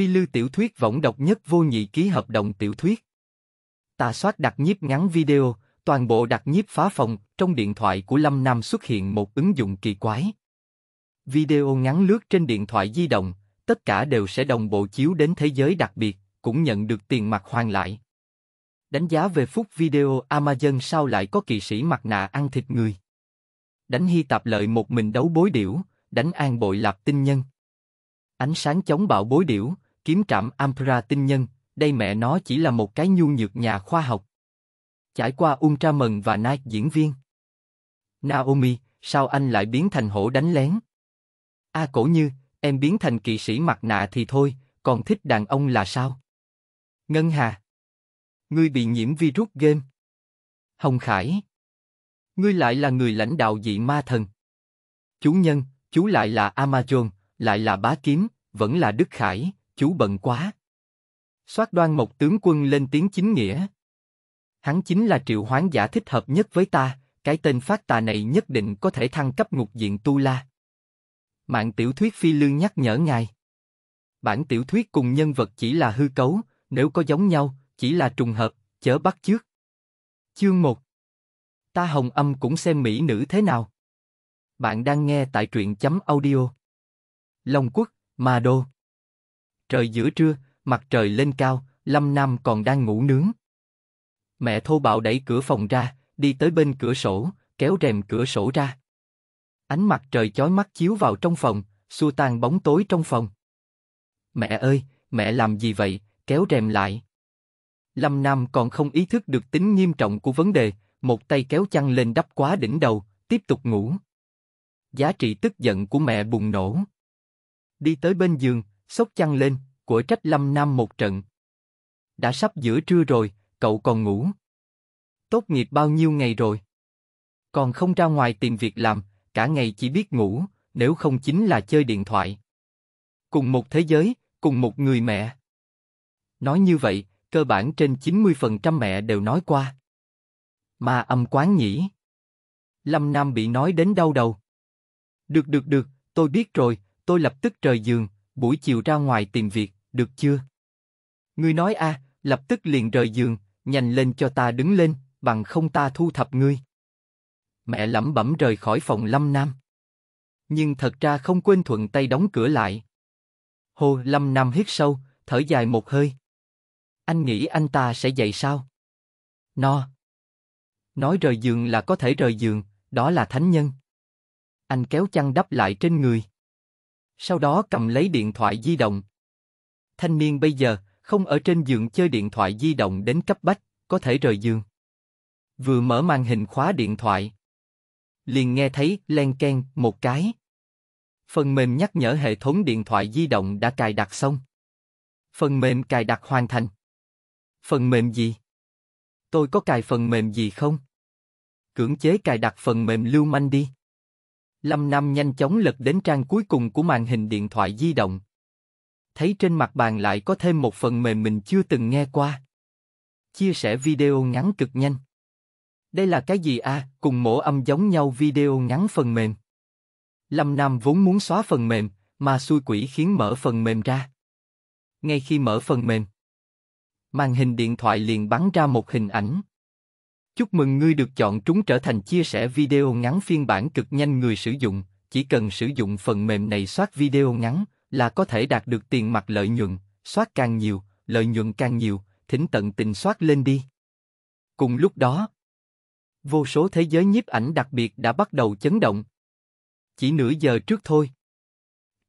Phi Lưu tiểu thuyết võng độc nhất vô nhị ký hợp đồng tiểu thuyết. Tà soát đặt nhiếp ngắn video, toàn bộ đặt nhiếp phá phòng, trong điện thoại của Lâm Nam xuất hiện một ứng dụng kỳ quái. Video ngắn lướt trên điện thoại di động, tất cả đều sẽ đồng bộ chiếu đến thế giới đặc biệt, cũng nhận được tiền mặt hoàn lại. Đánh giá về phút video Amazon sao lại có kỳ sĩ mặt nạ ăn thịt người. Đánh hy tạp lợi một mình đấu bối điểu, đánh an bội lạp tinh nhân. Ánh sáng chống bạo bối điểu, kiếm trảm Ampra tinh nhân, đây mẹ nó chỉ là một cái nhu nhược nhà khoa học. Trải qua Ultraman và Night diễn viên. Naomi, sao anh lại biến thành hổ đánh lén? A à, cổ như, em biến thành kỵ sĩ mặt nạ thì thôi, còn thích đàn ông là sao? Ngân Hà. Ngươi bị nhiễm virus game. Hồng Khải. Ngươi lại là người lãnh đạo dị ma thần. Chú Nhân, chú lại là Amazon, lại là bá kiếm, vẫn là Đức Khải, chú bận quá. Soát đoan một tướng quân lên tiếng chính nghĩa. Hắn chính là triệu hoán giả thích hợp nhất với ta, cái tên phát tà này nhất định có thể thăng cấp ngục diện tu la. Mạng tiểu thuyết phi lương nhắc nhở ngài. Bản tiểu thuyết cùng nhân vật chỉ là hư cấu, nếu có giống nhau, chỉ là trùng hợp, chớ bắt chước. Chương 1 Ta hồng âm cũng xem mỹ nữ thế nào. Bạn đang nghe tại truyện chấm audio. Long quốc, Ma Đô. Trời giữa trưa, mặt trời lên cao, Lâm Nam còn đang ngủ nướng. Mẹ thô bạo đẩy cửa phòng ra, đi tới bên cửa sổ, kéo rèm cửa sổ ra. Ánh mặt trời chói mắt chiếu vào trong phòng, xua tan bóng tối trong phòng. Mẹ ơi, mẹ làm gì vậy, kéo rèm lại. Lâm Nam còn không ý thức được tính nghiêm trọng của vấn đề, một tay kéo chăn lên đắp quá đỉnh đầu, tiếp tục ngủ. Giá trị tức giận của mẹ bùng nổ. Đi tới bên giường, sốt chăn lên, của trách Lâm Nam một trận. Đã sắp giữa trưa rồi, cậu còn ngủ. Tốt nghiệp bao nhiêu ngày rồi? Còn không ra ngoài tìm việc làm, cả ngày chỉ biết ngủ, nếu không chính là chơi điện thoại. Cùng một thế giới, cùng một người mẹ. Nói như vậy, cơ bản trên 90% mẹ đều nói qua. Mà âm quán nhỉ? Lâm Nam bị nói đến đau đầu. Được được được, tôi biết rồi, tôi lập tức rời giường, buổi chiều ra ngoài tìm việc, được chưa? Ngươi nói a, à, lập tức liền rời giường, nhanh lên cho ta đứng lên, bằng không ta thu thập ngươi. Mẹ lẩm bẩm rời khỏi phòng Lâm Nam. Nhưng thật ra không quên thuận tay đóng cửa lại. Hồ Lâm Nam hít sâu, thở dài một hơi. Anh nghĩ anh ta sẽ dậy sao? No. Nói rời giường là có thể rời giường, đó là thánh nhân. Anh kéo chăn đắp lại trên người sau đó cầm lấy điện thoại di động. Thanh niên bây giờ không ở trên giường chơi điện thoại di động đến cấp bách, có thể rời giường. Vừa mở màn hình khóa điện thoại, liền nghe thấy len ken một cái. Phần mềm nhắc nhở hệ thống điện thoại di động đã cài đặt xong. Phần mềm cài đặt hoàn thành. Phần mềm gì? Tôi có cài phần mềm gì không? Cưỡng chế cài đặt phần mềm lưu manh đi. Lâm Nam nhanh chóng lật đến trang cuối cùng của màn hình điện thoại di động. Thấy trên mặt bàn lại có thêm một phần mềm mình chưa từng nghe qua. Chia sẻ video ngắn cực nhanh. Đây là cái gì a? À? Cùng mổ âm giống nhau video ngắn phần mềm. Lâm Nam vốn muốn xóa phần mềm, mà xui quỷ khiến mở phần mềm ra. Ngay khi mở phần mềm, màn hình điện thoại liền bắn ra một hình ảnh. Chúc mừng ngươi được chọn trúng trở thành chia sẻ video ngắn phiên bản cực nhanh người sử dụng, chỉ cần sử dụng phần mềm này soát video ngắn là có thể đạt được tiền mặt lợi nhuận, soát càng nhiều, lợi nhuận càng nhiều, thỉnh tận tình soát lên đi. Cùng lúc đó, vô số thế giới nhiếp ảnh đặc biệt đã bắt đầu chấn động. Chỉ nửa giờ trước thôi.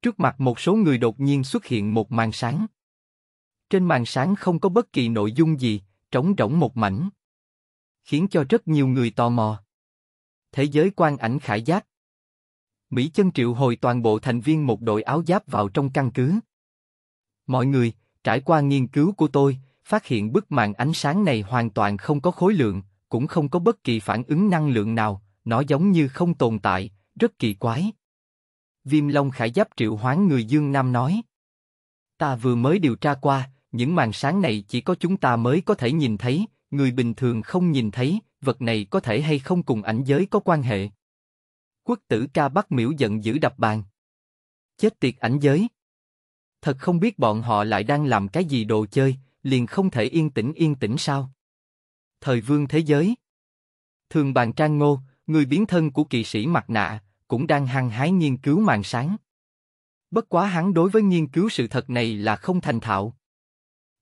Trước mặt một số người đột nhiên xuất hiện một màn sáng. Trên màn sáng không có bất kỳ nội dung gì, trống rỗng một mảnh khiến cho rất nhiều người tò mò. Thế giới quan ảnh khải giác Mỹ chân triệu hồi toàn bộ thành viên một đội áo giáp vào trong căn cứ. Mọi người, trải qua nghiên cứu của tôi, phát hiện bức màn ánh sáng này hoàn toàn không có khối lượng, cũng không có bất kỳ phản ứng năng lượng nào, nó giống như không tồn tại, rất kỳ quái. Viêm Long Khải Giáp triệu hoán người Dương Nam nói. Ta vừa mới điều tra qua, những màn sáng này chỉ có chúng ta mới có thể nhìn thấy, người bình thường không nhìn thấy, vật này có thể hay không cùng ảnh giới có quan hệ. Quốc tử ca bắt miễu giận dữ đập bàn. Chết tiệt ảnh giới. Thật không biết bọn họ lại đang làm cái gì đồ chơi, liền không thể yên tĩnh yên tĩnh sao. Thời vương thế giới. Thường bàn trang ngô, người biến thân của kỵ sĩ mặt nạ, cũng đang hăng hái nghiên cứu màn sáng. Bất quá hắn đối với nghiên cứu sự thật này là không thành thạo.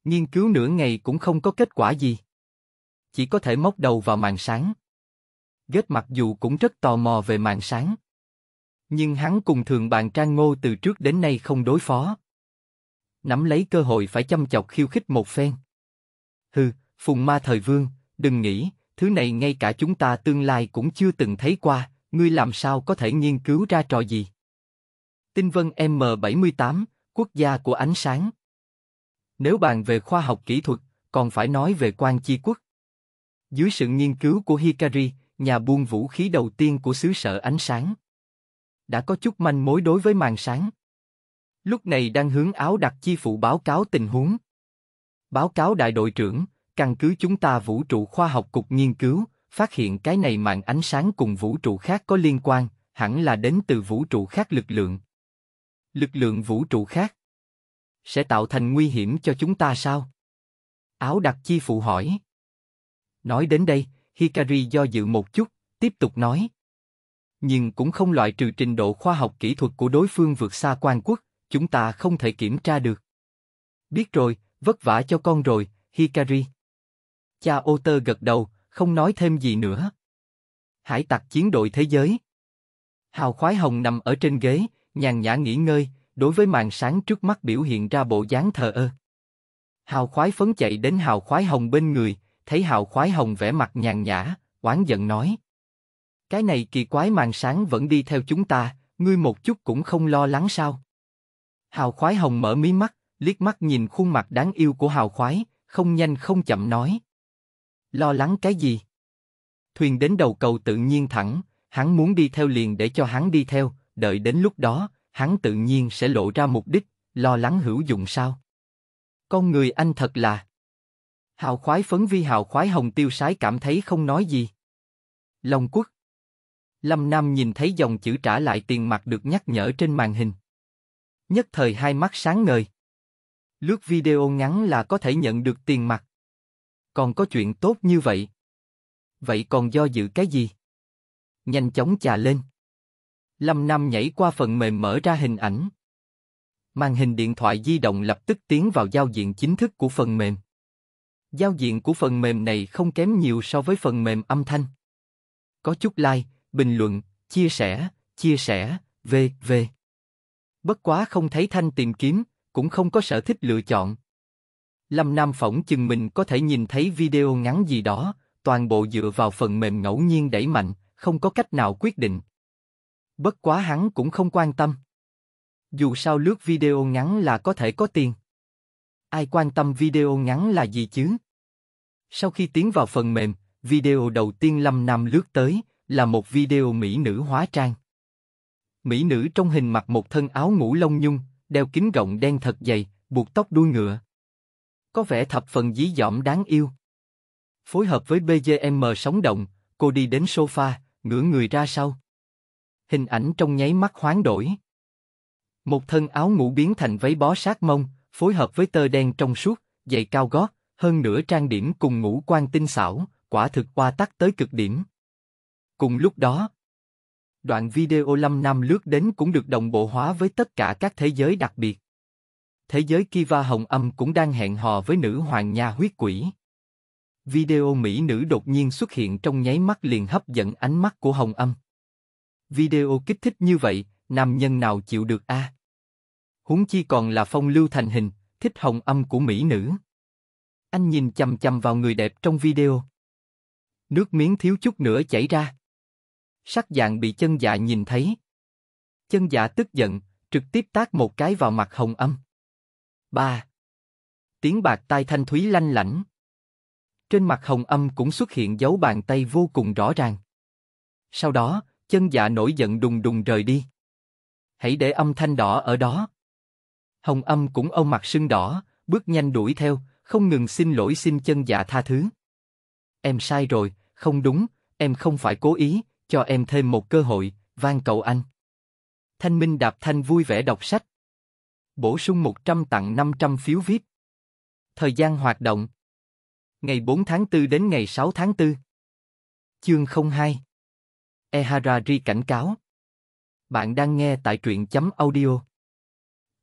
Nghiên cứu nửa ngày cũng không có kết quả gì chỉ có thể móc đầu vào màn sáng. Ghét mặc dù cũng rất tò mò về màn sáng. Nhưng hắn cùng thường bàn trang ngô từ trước đến nay không đối phó. Nắm lấy cơ hội phải chăm chọc khiêu khích một phen. Hừ, phùng ma thời vương, đừng nghĩ, thứ này ngay cả chúng ta tương lai cũng chưa từng thấy qua, ngươi làm sao có thể nghiên cứu ra trò gì? Tinh vân M78, quốc gia của ánh sáng. Nếu bàn về khoa học kỹ thuật, còn phải nói về quan chi quốc. Dưới sự nghiên cứu của Hikari, nhà buôn vũ khí đầu tiên của xứ sở ánh sáng, đã có chút manh mối đối với màn sáng. Lúc này đang hướng áo đặc chi phụ báo cáo tình huống. Báo cáo đại đội trưởng, căn cứ chúng ta vũ trụ khoa học cục nghiên cứu, phát hiện cái này màn ánh sáng cùng vũ trụ khác có liên quan, hẳn là đến từ vũ trụ khác lực lượng. Lực lượng vũ trụ khác sẽ tạo thành nguy hiểm cho chúng ta sao? Áo đặc chi phụ hỏi. Nói đến đây, Hikari do dự một chút, tiếp tục nói. Nhưng cũng không loại trừ trình độ khoa học kỹ thuật của đối phương vượt xa quan quốc, chúng ta không thể kiểm tra được. Biết rồi, vất vả cho con rồi, Hikari. Cha ô tơ gật đầu, không nói thêm gì nữa. Hải tặc chiến đội thế giới. Hào khoái hồng nằm ở trên ghế, nhàn nhã nghỉ ngơi, đối với màn sáng trước mắt biểu hiện ra bộ dáng thờ ơ. Hào khoái phấn chạy đến hào khoái hồng bên người, thấy hào Khoái Hồng vẻ mặt nhàn nhã, oán giận nói: cái này kỳ quái màn sáng vẫn đi theo chúng ta, ngươi một chút cũng không lo lắng sao? Hào khoái hồng mở mí mắt, liếc mắt nhìn khuôn mặt đáng yêu của hào khoái, không nhanh không chậm nói. Lo lắng cái gì? Thuyền đến đầu cầu tự nhiên thẳng, hắn muốn đi theo liền để cho hắn đi theo, đợi đến lúc đó, hắn tự nhiên sẽ lộ ra mục đích, lo lắng hữu dụng sao? Con người anh thật là... Hào khoái phấn vi hào khoái hồng tiêu sái cảm thấy không nói gì. Long quốc. Lâm Nam nhìn thấy dòng chữ trả lại tiền mặt được nhắc nhở trên màn hình. Nhất thời hai mắt sáng ngời. Lướt video ngắn là có thể nhận được tiền mặt. Còn có chuyện tốt như vậy. Vậy còn do dự cái gì? Nhanh chóng chà lên. Lâm Nam nhảy qua phần mềm mở ra hình ảnh. Màn hình điện thoại di động lập tức tiến vào giao diện chính thức của phần mềm. Giao diện của phần mềm này không kém nhiều so với phần mềm âm thanh. Có chút like, bình luận, chia sẻ, chia sẻ, v.v. Bất quá không thấy Thanh tìm kiếm, cũng không có sở thích lựa chọn. Lâm Nam phỏng chừng mình có thể nhìn thấy video ngắn gì đó, toàn bộ dựa vào phần mềm ngẫu nhiên đẩy mạnh, không có cách nào quyết định. Bất quá hắn cũng không quan tâm. Dù sao lướt video ngắn là có thể có tiền. Ai quan tâm video ngắn là gì chứ? Sau khi tiến vào phần mềm, video đầu tiên Lâm Nam lướt tới là một video mỹ nữ hóa trang. Mỹ nữ trong hình mặc một thân áo ngủ lông nhung, đeo kính rộng đen thật dày, buộc tóc đuôi ngựa. Có vẻ thập phần dí dỏm đáng yêu. Phối hợp với BGM sống động, cô đi đến sofa, ngửa người ra sau. Hình ảnh trong nháy mắt hoán đổi. Một thân áo ngủ biến thành váy bó sát mông, phối hợp với tơ đen trong suốt, giày cao gót, hơn nữa trang điểm cùng ngũ quan tinh xảo, quả thực qua tắc tới cực điểm. Cùng lúc đó, đoạn video lâm nam lướt đến cũng được đồng bộ hóa với tất cả các thế giới đặc biệt. Thế giới Kiva Hồng Âm cũng đang hẹn hò với nữ hoàng nhà huyết quỷ. Video mỹ nữ đột nhiên xuất hiện trong nháy mắt liền hấp dẫn ánh mắt của Hồng Âm. Video kích thích như vậy, nam nhân nào chịu được a? À? huống chi còn là phong lưu thành hình, thích hồng âm của mỹ nữ. Anh nhìn chầm chầm vào người đẹp trong video. Nước miếng thiếu chút nữa chảy ra. Sắc dạng bị chân dạ nhìn thấy. Chân dạ tức giận, trực tiếp tác một cái vào mặt hồng âm. ba Tiếng bạc tai thanh thúy lanh lảnh. Trên mặt hồng âm cũng xuất hiện dấu bàn tay vô cùng rõ ràng. Sau đó, chân dạ nổi giận đùng đùng rời đi. Hãy để âm thanh đỏ ở đó. Hồng Âm cũng âu mặt sưng đỏ, bước nhanh đuổi theo, không ngừng xin lỗi xin chân dạ tha thứ. Em sai rồi, không đúng, em không phải cố ý, cho em thêm một cơ hội, van cầu anh. Thanh Minh Đạp Thanh vui vẻ đọc sách. Bổ sung 100 tặng 500 phiếu VIP. Thời gian hoạt động. Ngày 4 tháng 4 đến ngày 6 tháng 4. Chương 02 Ehara Ri cảnh cáo. Bạn đang nghe tại truyện chấm audio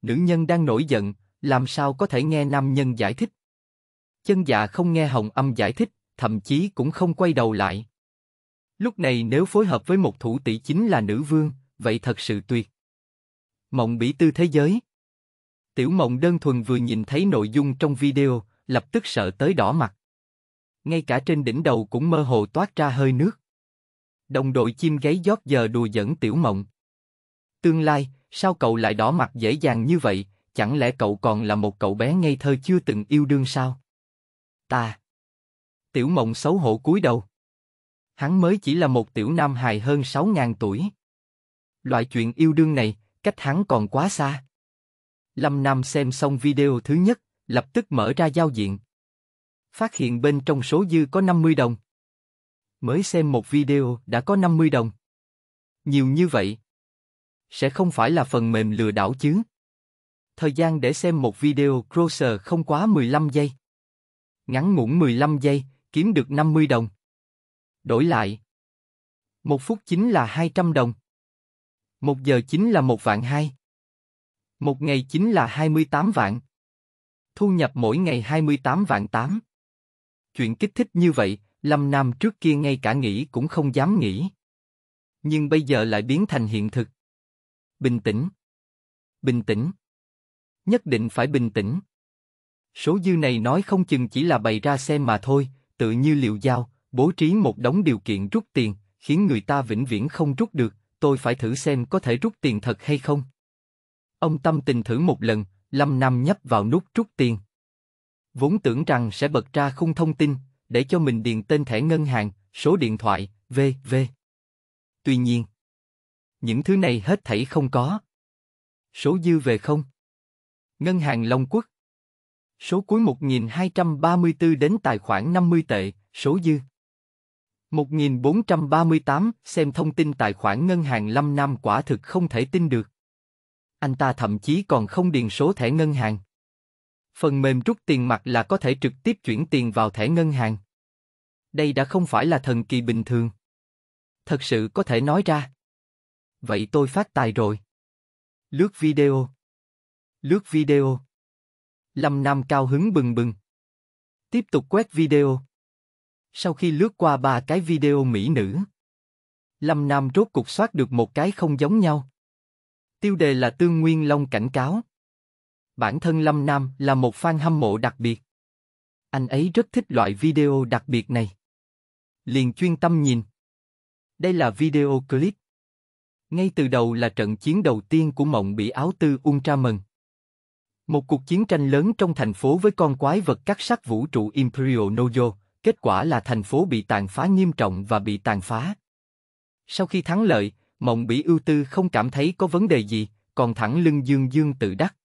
nữ nhân đang nổi giận, làm sao có thể nghe nam nhân giải thích. Chân dạ không nghe Hồng Âm giải thích, thậm chí cũng không quay đầu lại. Lúc này nếu phối hợp với một thủ tỷ chính là nữ vương, vậy thật sự tuyệt. Mộng bỉ tư thế giới Tiểu mộng đơn thuần vừa nhìn thấy nội dung trong video, lập tức sợ tới đỏ mặt. Ngay cả trên đỉnh đầu cũng mơ hồ toát ra hơi nước. Đồng đội chim gáy giót giờ đùa dẫn tiểu mộng. Tương lai, Sao cậu lại đỏ mặt dễ dàng như vậy, chẳng lẽ cậu còn là một cậu bé ngây thơ chưa từng yêu đương sao? Ta. Tiểu mộng xấu hổ cúi đầu. Hắn mới chỉ là một tiểu nam hài hơn 6.000 tuổi. Loại chuyện yêu đương này, cách hắn còn quá xa. Lâm Nam xem xong video thứ nhất, lập tức mở ra giao diện. Phát hiện bên trong số dư có 50 đồng. Mới xem một video đã có 50 đồng. Nhiều như vậy sẽ không phải là phần mềm lừa đảo chứ. Thời gian để xem một video Crosser không quá 15 giây. Ngắn ngủn 15 giây, kiếm được 50 đồng. Đổi lại, một phút chính là 200 đồng. Một giờ chính là một vạn hai. Một ngày chính là 28 vạn. Thu nhập mỗi ngày 28 vạn 8. Chuyện kích thích như vậy, Lâm Nam trước kia ngay cả nghĩ cũng không dám nghĩ. Nhưng bây giờ lại biến thành hiện thực. Bình tĩnh. Bình tĩnh. Nhất định phải bình tĩnh. Số dư này nói không chừng chỉ là bày ra xem mà thôi, tự như liệu giao, bố trí một đống điều kiện rút tiền, khiến người ta vĩnh viễn không rút được, tôi phải thử xem có thể rút tiền thật hay không. Ông tâm tình thử một lần, Lâm năm nhấp vào nút rút tiền. Vốn tưởng rằng sẽ bật ra khung thông tin, để cho mình điền tên thẻ ngân hàng, số điện thoại, v.v. Tuy nhiên, những thứ này hết thảy không có. Số dư về không. Ngân hàng Long Quốc. Số cuối 1234 đến tài khoản 50 tệ, số dư. 1438, xem thông tin tài khoản ngân hàng Lâm Nam quả thực không thể tin được. Anh ta thậm chí còn không điền số thẻ ngân hàng. Phần mềm rút tiền mặt là có thể trực tiếp chuyển tiền vào thẻ ngân hàng. Đây đã không phải là thần kỳ bình thường. Thật sự có thể nói ra vậy tôi phát tài rồi. Lướt video. Lướt video. Lâm Nam cao hứng bừng bừng. Tiếp tục quét video. Sau khi lướt qua ba cái video mỹ nữ, Lâm Nam rốt cục soát được một cái không giống nhau. Tiêu đề là Tương Nguyên Long cảnh cáo. Bản thân Lâm Nam là một fan hâm mộ đặc biệt. Anh ấy rất thích loại video đặc biệt này. Liền chuyên tâm nhìn. Đây là video clip. Ngay từ đầu là trận chiến đầu tiên của mộng bị áo tư Ultraman. Một cuộc chiến tranh lớn trong thành phố với con quái vật cắt sắc vũ trụ Imperial Nojo, kết quả là thành phố bị tàn phá nghiêm trọng và bị tàn phá. Sau khi thắng lợi, mộng Bị ưu tư không cảm thấy có vấn đề gì, còn thẳng lưng dương dương tự đắc.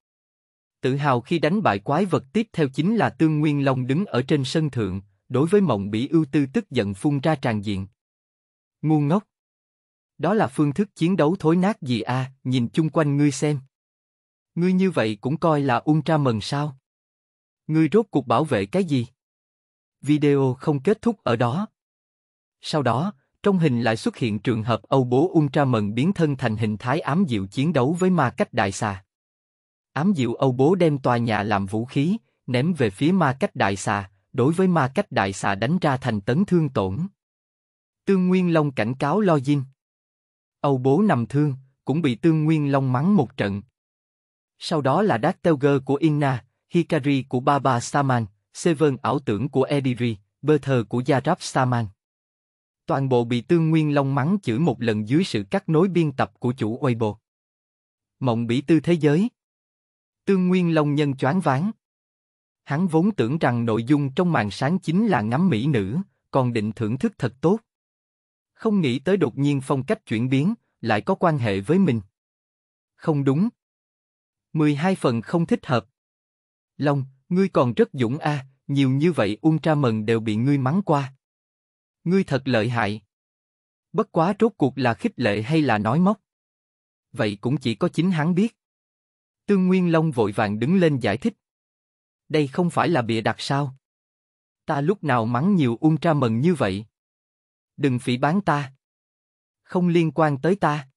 Tự hào khi đánh bại quái vật tiếp theo chính là Tương Nguyên Long đứng ở trên sân thượng, đối với mộng Bị ưu tư tức giận phun ra tràn diện. Ngu ngốc! Đó là phương thức chiến đấu thối nát gì a? À? nhìn chung quanh ngươi xem. Ngươi như vậy cũng coi là ultra mần sao? Ngươi rốt cuộc bảo vệ cái gì? Video không kết thúc ở đó. Sau đó, trong hình lại xuất hiện trường hợp Âu bố ultra mần biến thân thành hình thái ám diệu chiến đấu với ma cách đại xà. Ám diệu Âu bố đem tòa nhà làm vũ khí, ném về phía ma cách đại xà, đối với ma cách đại xà đánh ra thành tấn thương tổn. Tương Nguyên Long cảnh cáo Lo Jin. Âu Bố nằm thương, cũng bị Tương Nguyên Long mắng một trận. Sau đó là Dartelger của Inna, Hikari của Baba Saman, Severn ảo tưởng của Ediri, thờ của Yarab Saman. Toàn bộ bị Tương Nguyên Long mắng chửi một lần dưới sự cắt nối biên tập của chủ Weibo. Mộng bỉ tư thế giới Tương Nguyên Long nhân choáng váng. Hắn vốn tưởng rằng nội dung trong màn sáng chính là ngắm mỹ nữ, còn định thưởng thức thật tốt không nghĩ tới đột nhiên phong cách chuyển biến, lại có quan hệ với mình. Không đúng. 12 phần không thích hợp. Long, ngươi còn rất dũng a, à, nhiều như vậy Ultra Mần đều bị ngươi mắng qua. Ngươi thật lợi hại. Bất quá rốt cuộc là khích lệ hay là nói móc. Vậy cũng chỉ có chính hắn biết. Tương Nguyên Long vội vàng đứng lên giải thích. Đây không phải là bịa đặt sao? Ta lúc nào mắng nhiều Ultra Mần như vậy? Đừng phỉ bán ta. Không liên quan tới ta.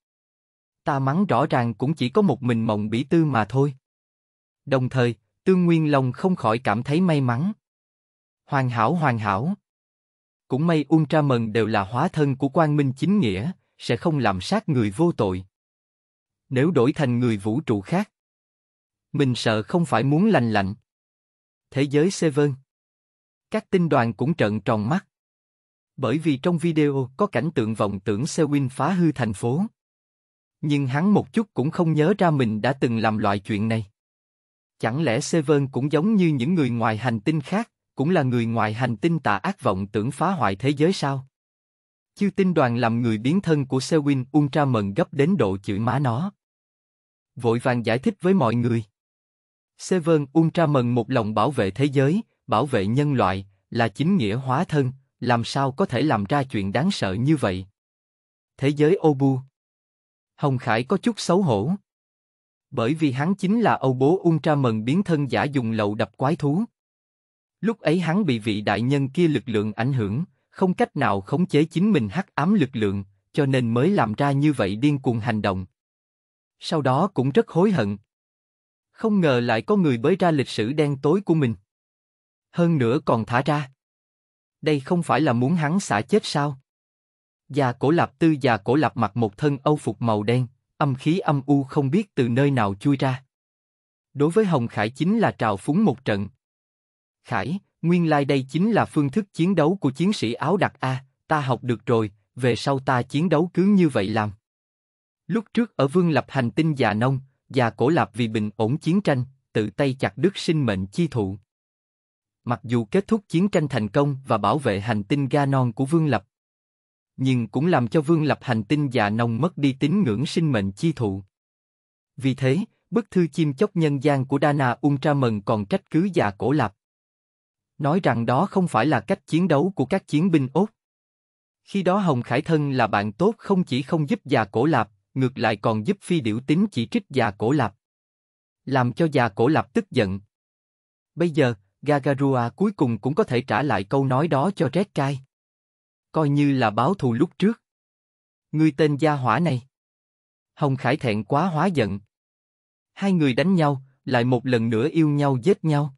Ta mắng rõ ràng cũng chỉ có một mình mộng bỉ tư mà thôi. Đồng thời, Tương Nguyên lòng không khỏi cảm thấy may mắn. Hoàn hảo hoàn hảo. Cũng may Ultra Mần đều là hóa thân của Quang Minh Chính Nghĩa, sẽ không làm sát người vô tội. Nếu đổi thành người vũ trụ khác, mình sợ không phải muốn lành lạnh. Thế giới Seven. Các tinh đoàn cũng trợn tròn mắt. Bởi vì trong video có cảnh tượng vọng tưởng Sewin phá hư thành phố. Nhưng hắn một chút cũng không nhớ ra mình đã từng làm loại chuyện này. Chẳng lẽ Severn cũng giống như những người ngoài hành tinh khác, cũng là người ngoài hành tinh tà ác vọng tưởng phá hoại thế giới sao? Chư tinh đoàn làm người biến thân của Sewin Ultra mừng gấp đến độ chửi má nó. Vội vàng giải thích với mọi người. Severn Ultra mừng một lòng bảo vệ thế giới, bảo vệ nhân loại, là chính nghĩa hóa thân, làm sao có thể làm ra chuyện đáng sợ như vậy? Thế giới Obu. Hồng Khải có chút xấu hổ. Bởi vì hắn chính là Âu Bố Ultra Mần biến thân giả dùng lậu đập quái thú. Lúc ấy hắn bị vị đại nhân kia lực lượng ảnh hưởng, không cách nào khống chế chính mình hắc ám lực lượng, cho nên mới làm ra như vậy điên cuồng hành động. Sau đó cũng rất hối hận. Không ngờ lại có người bới ra lịch sử đen tối của mình. Hơn nữa còn thả ra đây không phải là muốn hắn xả chết sao? Già cổ lạp tư già cổ lạp mặc một thân âu phục màu đen, âm khí âm u không biết từ nơi nào chui ra. Đối với Hồng Khải chính là trào phúng một trận. Khải, nguyên lai đây chính là phương thức chiến đấu của chiến sĩ áo đặc A, ta học được rồi, về sau ta chiến đấu cứ như vậy làm. Lúc trước ở vương lập hành tinh già nông, già cổ lạp vì bình ổn chiến tranh, tự tay chặt đứt sinh mệnh chi thụ mặc dù kết thúc chiến tranh thành công và bảo vệ hành tinh Ganon của Vương Lập. Nhưng cũng làm cho Vương Lập hành tinh già nông mất đi tín ngưỡng sinh mệnh chi thụ. Vì thế, bức thư chim chóc nhân gian của Dana Ultra Ultraman còn trách cứ già cổ lạp. Nói rằng đó không phải là cách chiến đấu của các chiến binh ốt. Khi đó Hồng Khải Thân là bạn tốt không chỉ không giúp già cổ lạp, ngược lại còn giúp phi điểu tính chỉ trích già cổ lạp. Làm cho già cổ lạp tức giận. Bây giờ, Gagarua cuối cùng cũng có thể trả lại câu nói đó cho Red Kai. Coi như là báo thù lúc trước. Ngươi tên gia hỏa này. Hồng Khải thẹn quá hóa giận. Hai người đánh nhau, lại một lần nữa yêu nhau giết nhau.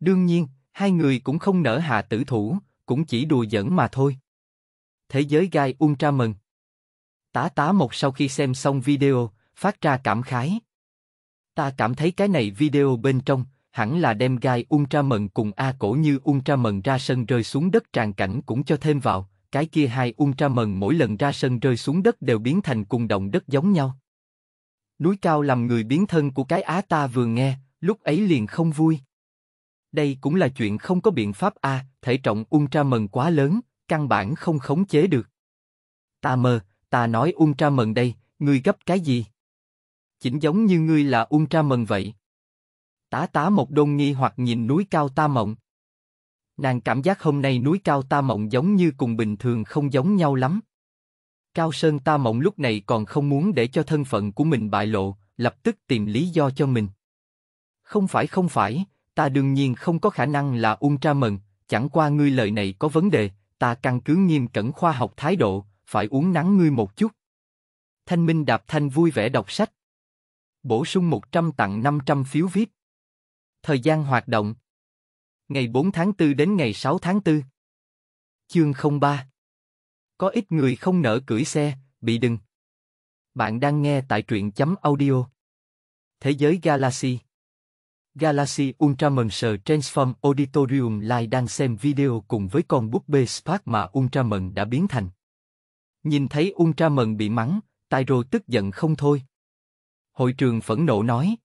Đương nhiên, hai người cũng không nở hạ tử thủ, cũng chỉ đùa giỡn mà thôi. Thế giới gai ultra mừng. Tá tá một sau khi xem xong video, phát ra cảm khái. Ta cảm thấy cái này video bên trong, hẳn là đem gai Ultraman cùng A cổ như Ultraman ra sân rơi xuống đất tràn cảnh cũng cho thêm vào, cái kia hai Ultraman mỗi lần ra sân rơi xuống đất đều biến thành cùng động đất giống nhau. Núi cao làm người biến thân của cái á ta vừa nghe, lúc ấy liền không vui. Đây cũng là chuyện không có biện pháp A, thể trọng Ultraman quá lớn, căn bản không khống chế được. Ta mơ, ta nói Ultraman đây, ngươi gấp cái gì? Chỉnh giống như ngươi là Ultraman vậy. Tá tá một đôn nghi hoặc nhìn núi cao ta mộng. Nàng cảm giác hôm nay núi cao ta mộng giống như cùng bình thường không giống nhau lắm. Cao Sơn ta mộng lúc này còn không muốn để cho thân phận của mình bại lộ, lập tức tìm lý do cho mình. Không phải không phải, ta đương nhiên không có khả năng là ultra mần, chẳng qua ngươi lời này có vấn đề, ta căn cứ nghiêm cẩn khoa học thái độ, phải uống nắng ngươi một chút. Thanh Minh đạp thanh vui vẻ đọc sách. Bổ sung 100 tặng 500 phiếu viết Thời gian hoạt động Ngày 4 tháng 4 đến ngày 6 tháng 4 Chương 03 Có ít người không nỡ cưỡi xe, bị đừng. Bạn đang nghe tại truyện chấm audio. Thế giới Galaxy Galaxy Ultramancer Transform Auditorium Live đang xem video cùng với con búp bê Spark mà Ultraman đã biến thành. Nhìn thấy Ultraman bị mắng, Tyro tức giận không thôi. Hội trường phẫn nộ nói.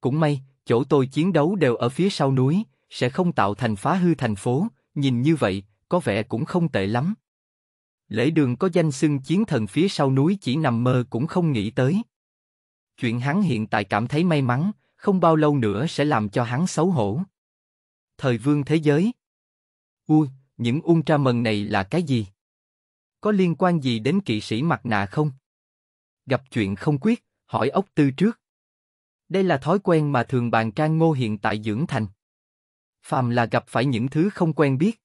Cũng may, chỗ tôi chiến đấu đều ở phía sau núi, sẽ không tạo thành phá hư thành phố, nhìn như vậy, có vẻ cũng không tệ lắm. Lễ đường có danh xưng chiến thần phía sau núi chỉ nằm mơ cũng không nghĩ tới. Chuyện hắn hiện tại cảm thấy may mắn, không bao lâu nữa sẽ làm cho hắn xấu hổ. Thời vương thế giới Ui, những ultra mần này là cái gì? Có liên quan gì đến kỵ sĩ mặt nạ không? Gặp chuyện không quyết, hỏi ốc tư trước, đây là thói quen mà thường bàn trang ngô hiện tại dưỡng thành. Phàm là gặp phải những thứ không quen biết.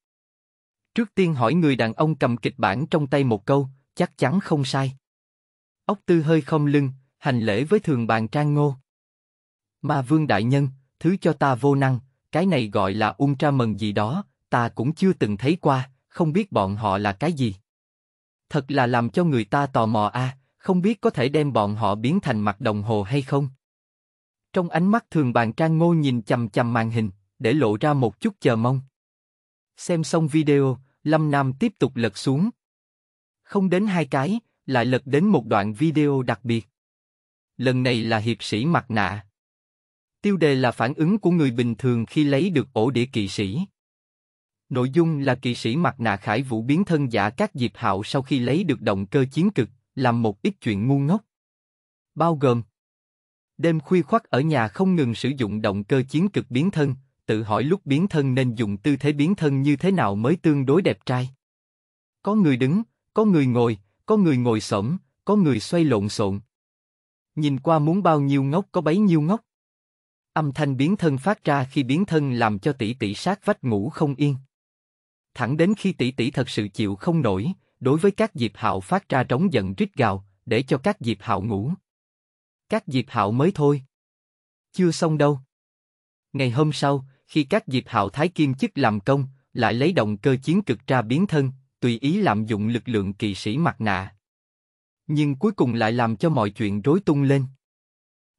Trước tiên hỏi người đàn ông cầm kịch bản trong tay một câu, chắc chắn không sai. Ốc tư hơi không lưng, hành lễ với thường bàn trang ngô. Mà vương đại nhân, thứ cho ta vô năng, cái này gọi là ultra um mần gì đó, ta cũng chưa từng thấy qua, không biết bọn họ là cái gì. Thật là làm cho người ta tò mò a, à, không biết có thể đem bọn họ biến thành mặt đồng hồ hay không. Trong ánh mắt thường bàn Trang Ngô nhìn chầm chầm màn hình, để lộ ra một chút chờ mong. Xem xong video, Lâm Nam tiếp tục lật xuống. Không đến hai cái, lại lật đến một đoạn video đặc biệt. Lần này là hiệp sĩ mặt nạ. Tiêu đề là phản ứng của người bình thường khi lấy được ổ đĩa kỵ sĩ. Nội dung là kỵ sĩ mặt nạ khải vũ biến thân giả các Diệp Hạo sau khi lấy được động cơ chiến cực, làm một ít chuyện ngu ngốc. Bao gồm Đêm khuya khoắt ở nhà không ngừng sử dụng động cơ chiến cực biến thân, tự hỏi lúc biến thân nên dùng tư thế biến thân như thế nào mới tương đối đẹp trai. Có người đứng, có người ngồi, có người ngồi xổm, có người xoay lộn xộn. Nhìn qua muốn bao nhiêu ngốc có bấy nhiêu ngốc. Âm thanh biến thân phát ra khi biến thân làm cho tỷ tỷ sát vách ngủ không yên. Thẳng đến khi tỷ tỷ thật sự chịu không nổi, đối với các diệp hạo phát ra trống giận rít gào, để cho các diệp hạo ngủ các Diệp Hạo mới thôi. Chưa xong đâu. Ngày hôm sau, khi các Diệp Hạo Thái Kim chức làm công, lại lấy động cơ chiến cực ra biến thân, tùy ý lạm dụng lực lượng kỵ sĩ mặt nạ. Nhưng cuối cùng lại làm cho mọi chuyện rối tung lên.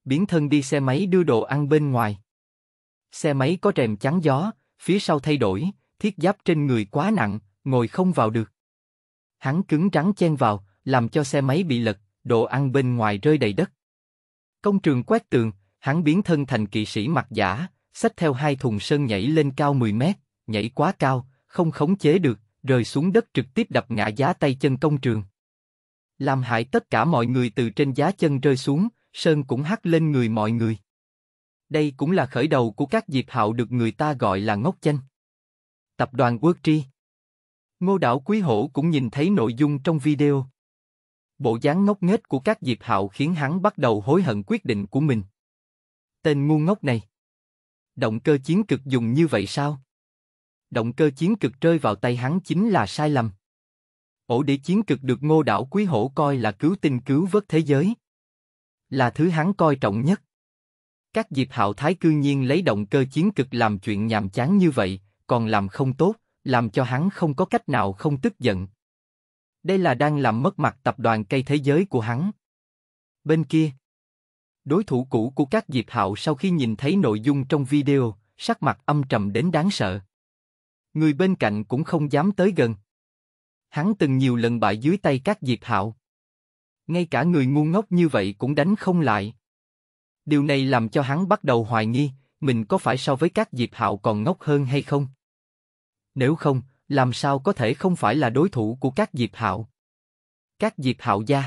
Biến thân đi xe máy đưa đồ ăn bên ngoài. Xe máy có rèm chắn gió, phía sau thay đổi, thiết giáp trên người quá nặng, ngồi không vào được. Hắn cứng rắn chen vào, làm cho xe máy bị lật, đồ ăn bên ngoài rơi đầy đất. Công trường quét tường, hắn biến thân thành kỵ sĩ mặt giả, xách theo hai thùng sơn nhảy lên cao 10 mét, nhảy quá cao, không khống chế được, rơi xuống đất trực tiếp đập ngã giá tay chân công trường. Làm hại tất cả mọi người từ trên giá chân rơi xuống, sơn cũng hắt lên người mọi người. Đây cũng là khởi đầu của các diệp hạo được người ta gọi là ngốc chanh. Tập đoàn Quốc Tri Ngô đảo Quý Hổ cũng nhìn thấy nội dung trong video. Bộ dáng ngốc nghếch của các Diệp Hạo khiến hắn bắt đầu hối hận quyết định của mình. Tên ngu ngốc này. Động cơ chiến cực dùng như vậy sao? Động cơ chiến cực rơi vào tay hắn chính là sai lầm. Ổ để chiến cực được ngô đảo quý hổ coi là cứu tinh cứu vớt thế giới. Là thứ hắn coi trọng nhất. Các Diệp Hạo Thái cư nhiên lấy động cơ chiến cực làm chuyện nhàm chán như vậy, còn làm không tốt, làm cho hắn không có cách nào không tức giận. Đây là đang làm mất mặt tập đoàn cây thế giới của hắn. Bên kia, đối thủ cũ của các Diệp Hạo sau khi nhìn thấy nội dung trong video, sắc mặt âm trầm đến đáng sợ. Người bên cạnh cũng không dám tới gần. Hắn từng nhiều lần bại dưới tay các Diệp Hạo. Ngay cả người ngu ngốc như vậy cũng đánh không lại. Điều này làm cho hắn bắt đầu hoài nghi, mình có phải so với các Diệp Hạo còn ngốc hơn hay không? Nếu không, làm sao có thể không phải là đối thủ của các Diệp Hạo? Các Diệp Hạo gia.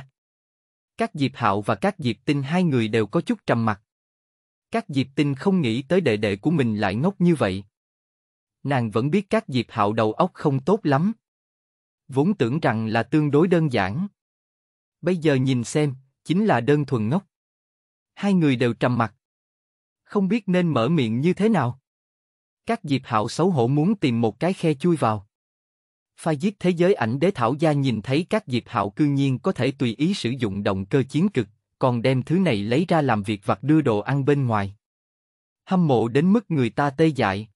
Các Diệp Hạo và các Diệp Tinh hai người đều có chút trầm mặt. Các Diệp Tinh không nghĩ tới đệ đệ của mình lại ngốc như vậy. Nàng vẫn biết các Diệp Hạo đầu óc không tốt lắm. Vốn tưởng rằng là tương đối đơn giản. Bây giờ nhìn xem, chính là đơn thuần ngốc. Hai người đều trầm mặt. Không biết nên mở miệng như thế nào. Các Diệp Hạo xấu hổ muốn tìm một cái khe chui vào phai giết thế giới ảnh đế Thảo Gia nhìn thấy các diệp hạo cư nhiên có thể tùy ý sử dụng động cơ chiến cực, còn đem thứ này lấy ra làm việc vặt đưa đồ ăn bên ngoài. Hâm mộ đến mức người ta tê dại.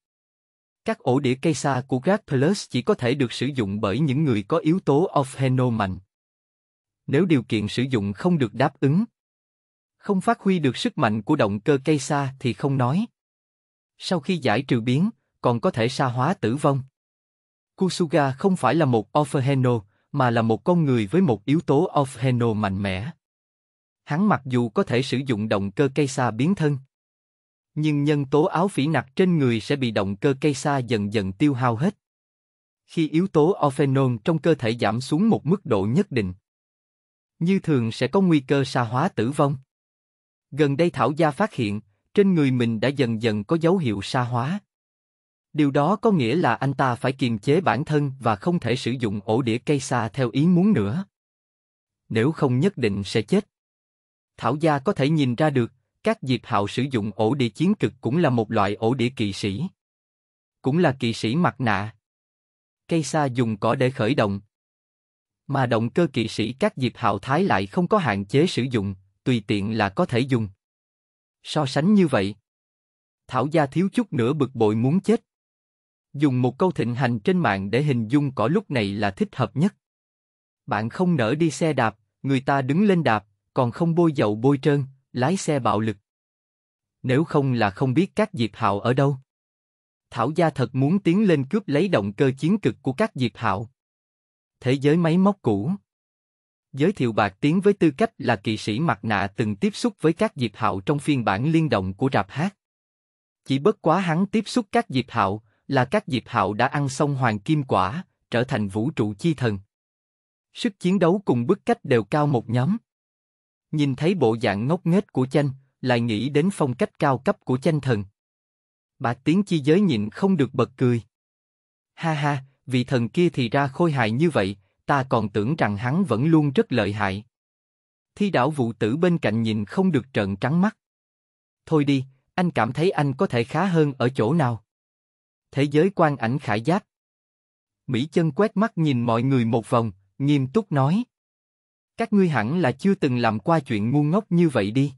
Các ổ đĩa cây xa của Gác Plus chỉ có thể được sử dụng bởi những người có yếu tố off mạnh. Nếu điều kiện sử dụng không được đáp ứng, không phát huy được sức mạnh của động cơ cây xa thì không nói. Sau khi giải trừ biến, còn có thể sa hóa tử vong. Kusuga không phải là một Offerheno, mà là một con người với một yếu tố Offerheno mạnh mẽ. Hắn mặc dù có thể sử dụng động cơ cây xa biến thân, nhưng nhân tố áo phỉ nặc trên người sẽ bị động cơ cây xa dần dần tiêu hao hết. Khi yếu tố Offernon trong cơ thể giảm xuống một mức độ nhất định, như thường sẽ có nguy cơ sa hóa tử vong. Gần đây Thảo Gia phát hiện, trên người mình đã dần dần có dấu hiệu sa hóa. Điều đó có nghĩa là anh ta phải kiềm chế bản thân và không thể sử dụng ổ đĩa cây xa theo ý muốn nữa. Nếu không nhất định sẽ chết. Thảo Gia có thể nhìn ra được, các Diệp Hạo sử dụng ổ đĩa chiến cực cũng là một loại ổ đĩa kỵ sĩ. Cũng là kỵ sĩ mặt nạ. Cây xa dùng cỏ để khởi động. Mà động cơ kỵ sĩ các Diệp Hạo Thái lại không có hạn chế sử dụng, tùy tiện là có thể dùng. So sánh như vậy. Thảo Gia thiếu chút nữa bực bội muốn chết. Dùng một câu thịnh hành trên mạng để hình dung cỏ lúc này là thích hợp nhất. Bạn không nỡ đi xe đạp, người ta đứng lên đạp, còn không bôi dầu bôi trơn, lái xe bạo lực. Nếu không là không biết các Diệp Hạo ở đâu. Thảo Gia thật muốn tiến lên cướp lấy động cơ chiến cực của các Diệp Hạo. Thế giới máy móc cũ Giới thiệu bạc tiến với tư cách là kỵ sĩ mặt nạ từng tiếp xúc với các Diệp Hạo trong phiên bản liên động của rạp hát. Chỉ bất quá hắn tiếp xúc các Diệp Hạo, là các Diệp Hạo đã ăn xong hoàng kim quả, trở thành vũ trụ chi thần. Sức chiến đấu cùng bức cách đều cao một nhóm. Nhìn thấy bộ dạng ngốc nghếch của Chanh, lại nghĩ đến phong cách cao cấp của Chanh thần. Bà Tiến Chi giới nhịn không được bật cười. Ha ha, vị thần kia thì ra khôi hài như vậy, ta còn tưởng rằng hắn vẫn luôn rất lợi hại. Thi đảo vụ tử bên cạnh nhìn không được trợn trắng mắt. Thôi đi, anh cảm thấy anh có thể khá hơn ở chỗ nào? Thế giới quan ảnh khải giác Mỹ chân quét mắt nhìn mọi người một vòng, nghiêm túc nói. Các ngươi hẳn là chưa từng làm qua chuyện ngu ngốc như vậy đi.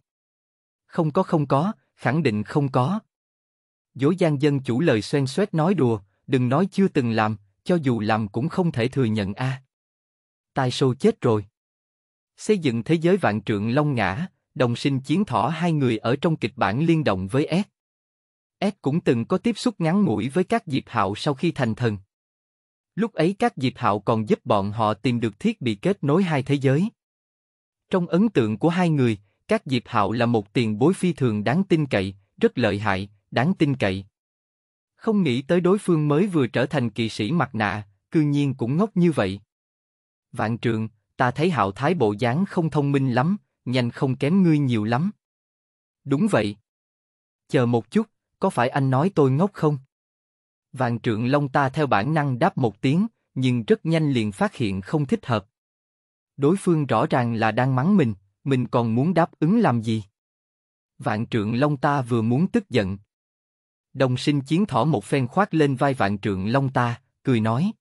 Không có không có, khẳng định không có. Dối gian dân chủ lời xoen xoét nói đùa, đừng nói chưa từng làm, cho dù làm cũng không thể thừa nhận a. À. Tai sô chết rồi. Xây dựng thế giới vạn trượng long ngã, đồng sinh chiến thỏ hai người ở trong kịch bản liên động với S. S cũng từng có tiếp xúc ngắn ngủi với các Diệp Hạo sau khi thành thần. Lúc ấy các Diệp Hạo còn giúp bọn họ tìm được thiết bị kết nối hai thế giới. Trong ấn tượng của hai người, các Diệp Hạo là một tiền bối phi thường đáng tin cậy, rất lợi hại, đáng tin cậy. Không nghĩ tới đối phương mới vừa trở thành kỳ sĩ mặt nạ, cư nhiên cũng ngốc như vậy. Vạn trường, ta thấy Hạo Thái bộ dáng không thông minh lắm, nhanh không kém ngươi nhiều lắm. Đúng vậy. Chờ một chút, có phải anh nói tôi ngốc không? Vạn trượng long ta theo bản năng đáp một tiếng, nhưng rất nhanh liền phát hiện không thích hợp. Đối phương rõ ràng là đang mắng mình, mình còn muốn đáp ứng làm gì? Vạn trượng long ta vừa muốn tức giận. Đồng sinh chiến thỏ một phen khoát lên vai vạn trượng long ta, cười nói.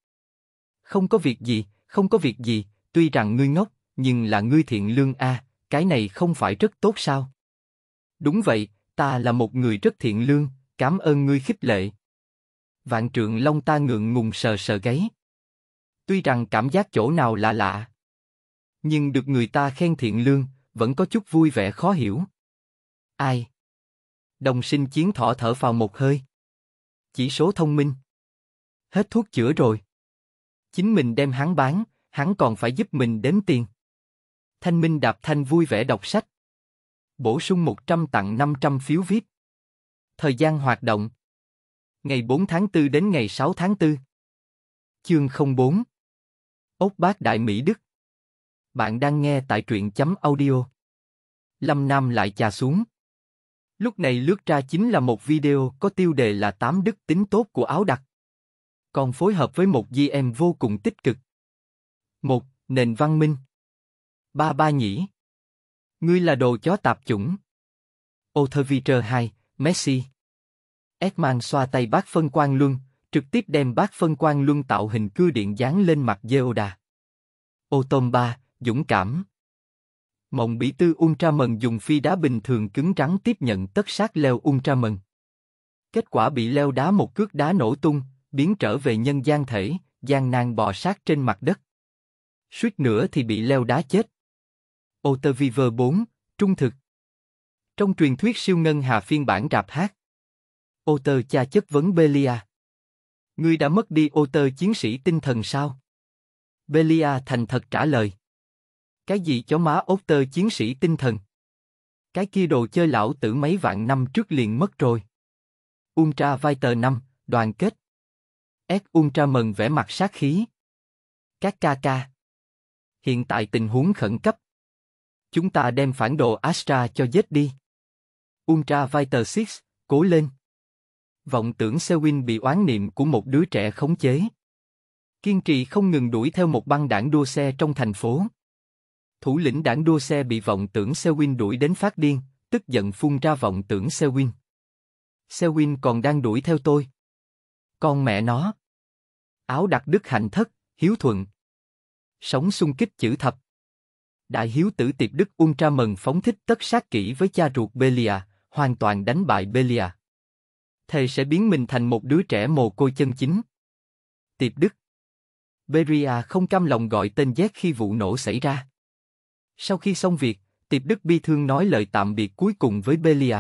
Không có việc gì, không có việc gì, tuy rằng ngươi ngốc, nhưng là ngươi thiện lương a, cái này không phải rất tốt sao? Đúng vậy, ta là một người rất thiện lương, cảm ơn ngươi khích lệ. Vạn trượng long ta ngượng ngùng sờ sờ gáy. Tuy rằng cảm giác chỗ nào là lạ, nhưng được người ta khen thiện lương, vẫn có chút vui vẻ khó hiểu. Ai? Đồng sinh chiến thọ thở vào một hơi. Chỉ số thông minh. Hết thuốc chữa rồi. Chính mình đem hắn bán, hắn còn phải giúp mình đếm tiền. Thanh Minh đạp thanh vui vẻ đọc sách. Bổ sung 100 tặng 500 phiếu VIP. Thời gian hoạt động Ngày 4 tháng 4 đến ngày 6 tháng 4 Chương 04 Ốc bác Đại Mỹ Đức Bạn đang nghe tại truyện chấm audio Lâm Nam lại chà xuống Lúc này lướt ra chính là một video có tiêu đề là 8 đức tính tốt của áo đặc Còn phối hợp với một GM vô cùng tích cực một Nền văn minh ba ba nhỉ Ngươi là đồ chó tạp chủng. Othervicher 2, Messi. Edman xoa tay bác phân quang luân, trực tiếp đem bác phân quang luân tạo hình cưa điện dán lên mặt Geoda. Ô 3, Dũng Cảm. Mộng Bỉ Tư Ultraman dùng phi đá bình thường cứng rắn tiếp nhận tất sát leo Ultraman. Kết quả bị leo đá một cước đá nổ tung, biến trở về nhân gian thể, gian nan bò sát trên mặt đất. Suýt nữa thì bị leo đá chết. Oterviver 4, trung thực. Trong truyền thuyết siêu ngân hà phiên bản rạp hát. Otter cha chất vấn Belia. Ngươi đã mất đi Otter chiến sĩ tinh thần sao? Belia thành thật trả lời. Cái gì chó má Otter chiến sĩ tinh thần? Cái kia đồ chơi lão tử mấy vạn năm trước liền mất rồi. Ultra Viter 5, đoàn kết. S Ultra mừng vẻ mặt sát khí. Các ca ca. Hiện tại tình huống khẩn cấp, Chúng ta đem phản đồ Astra cho giết đi. Ultra Fighter Six, cố lên. Vọng tưởng Sewin bị oán niệm của một đứa trẻ khống chế. Kiên trì không ngừng đuổi theo một băng đảng đua xe trong thành phố. Thủ lĩnh đảng đua xe bị vọng tưởng Sewin đuổi đến phát điên, tức giận phun ra vọng tưởng Sewin. Sewin còn đang đuổi theo tôi. Con mẹ nó. Áo đặc đức hạnh thất, hiếu thuận. Sống sung kích chữ thập. Đại hiếu tử tiệp Đức Ultra Mần phóng thích tất sát kỹ với cha ruột Belia, hoàn toàn đánh bại Belia. Thầy sẽ biến mình thành một đứa trẻ mồ côi chân chính. Tiệp Đức belia không cam lòng gọi tên Z khi vụ nổ xảy ra. Sau khi xong việc, Tiệp Đức bi thương nói lời tạm biệt cuối cùng với Belia.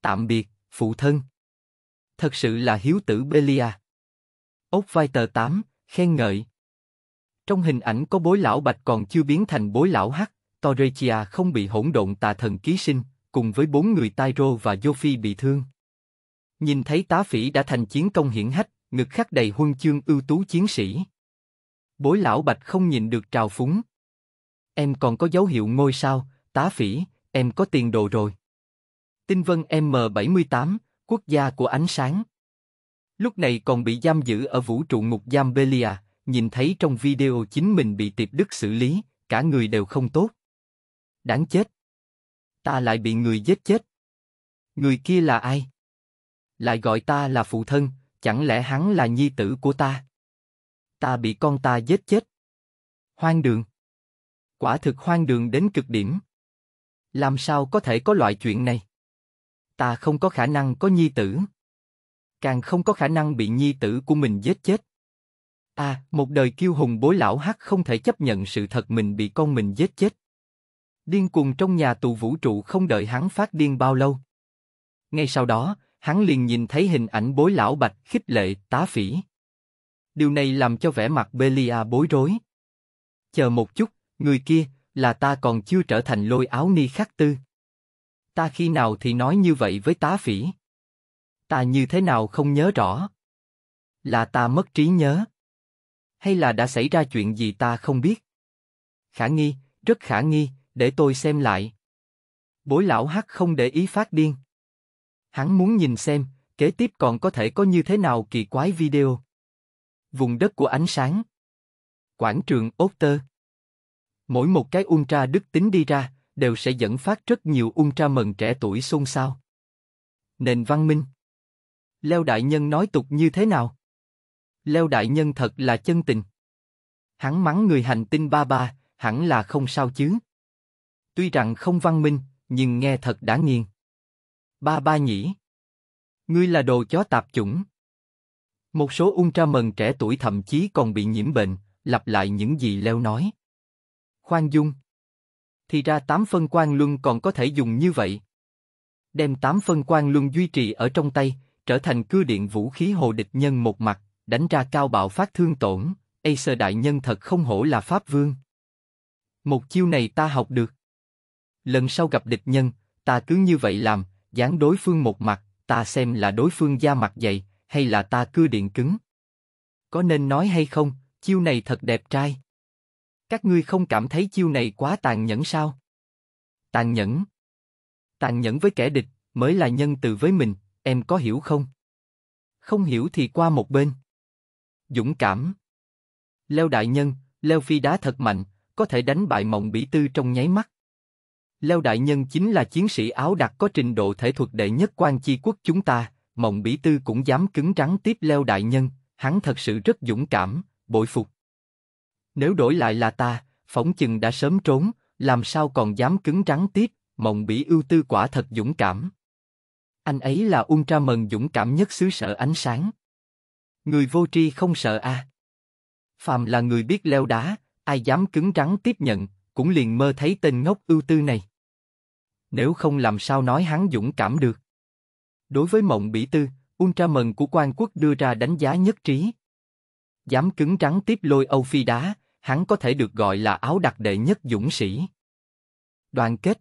Tạm biệt, phụ thân. Thật sự là hiếu tử Belia. Ốc vai tờ tám khen ngợi. Trong hình ảnh có bối lão bạch còn chưa biến thành bối lão hắc, Torrecia không bị hỗn độn tà thần ký sinh, cùng với bốn người Tyro và yofi bị thương. Nhìn thấy tá phỉ đã thành chiến công hiển hách, ngực khắc đầy huân chương ưu tú chiến sĩ. Bối lão bạch không nhìn được trào phúng. Em còn có dấu hiệu ngôi sao, tá phỉ, em có tiền đồ rồi. Tinh vân M78, quốc gia của ánh sáng. Lúc này còn bị giam giữ ở vũ trụ ngục giam Belia, nhìn thấy trong video chính mình bị tiệp đức xử lý, cả người đều không tốt. Đáng chết. Ta lại bị người giết chết. Người kia là ai? Lại gọi ta là phụ thân, chẳng lẽ hắn là nhi tử của ta? Ta bị con ta giết chết. Hoang đường. Quả thực hoang đường đến cực điểm. Làm sao có thể có loại chuyện này? Ta không có khả năng có nhi tử. Càng không có khả năng bị nhi tử của mình giết chết À, một đời kiêu hùng bối lão hắc không thể chấp nhận sự thật mình bị con mình giết chết. Điên cuồng trong nhà tù vũ trụ không đợi hắn phát điên bao lâu. Ngay sau đó, hắn liền nhìn thấy hình ảnh bối lão bạch khích lệ, tá phỉ. Điều này làm cho vẻ mặt Belia bối rối. Chờ một chút, người kia, là ta còn chưa trở thành lôi áo ni khắc tư. Ta khi nào thì nói như vậy với tá phỉ? Ta như thế nào không nhớ rõ? Là ta mất trí nhớ hay là đã xảy ra chuyện gì ta không biết. Khả nghi, rất khả nghi, để tôi xem lại. Bối lão hắc không để ý phát điên. Hắn muốn nhìn xem, kế tiếp còn có thể có như thế nào kỳ quái video. Vùng đất của ánh sáng. Quảng trường ốt tơ. Mỗi một cái ultra đức tính đi ra, đều sẽ dẫn phát rất nhiều ultra mần trẻ tuổi xôn xao. Nền văn minh. Leo đại nhân nói tục như thế nào? Leo đại nhân thật là chân tình. Hắn mắng người hành tinh ba ba, hẳn là không sao chứ. Tuy rằng không văn minh, nhưng nghe thật đã nghiền. Ba ba nhỉ. Ngươi là đồ chó tạp chủng. Một số ultra mần trẻ tuổi thậm chí còn bị nhiễm bệnh, lặp lại những gì Leo nói. Khoan dung. Thì ra tám phân quan luân còn có thể dùng như vậy. Đem tám phân quan luân duy trì ở trong tay, trở thành cưa điện vũ khí hồ địch nhân một mặt, đánh ra cao bạo phát thương tổn, Acer đại nhân thật không hổ là Pháp Vương. Một chiêu này ta học được. Lần sau gặp địch nhân, ta cứ như vậy làm, dán đối phương một mặt, ta xem là đối phương da mặt dày, hay là ta cưa điện cứng. Có nên nói hay không, chiêu này thật đẹp trai. Các ngươi không cảm thấy chiêu này quá tàn nhẫn sao? Tàn nhẫn. Tàn nhẫn với kẻ địch, mới là nhân từ với mình, em có hiểu không? Không hiểu thì qua một bên dũng cảm. Leo đại nhân, Leo phi đá thật mạnh, có thể đánh bại mộng bỉ tư trong nháy mắt. Leo đại nhân chính là chiến sĩ áo đặc có trình độ thể thuật đệ nhất quan chi quốc chúng ta, mộng bỉ tư cũng dám cứng rắn tiếp Leo đại nhân, hắn thật sự rất dũng cảm, bội phục. Nếu đổi lại là ta, phỏng chừng đã sớm trốn, làm sao còn dám cứng rắn tiếp, mộng bỉ ưu tư quả thật dũng cảm. Anh ấy là ultraman dũng cảm nhất xứ sở ánh sáng. Người vô tri không sợ à? Phạm là người biết leo đá, ai dám cứng rắn tiếp nhận, cũng liền mơ thấy tên ngốc ưu tư này. Nếu không làm sao nói hắn dũng cảm được. Đối với mộng bỉ tư, Ultraman của quan quốc đưa ra đánh giá nhất trí. Dám cứng rắn tiếp lôi Âu Phi đá, hắn có thể được gọi là áo đặc đệ nhất dũng sĩ. Đoàn kết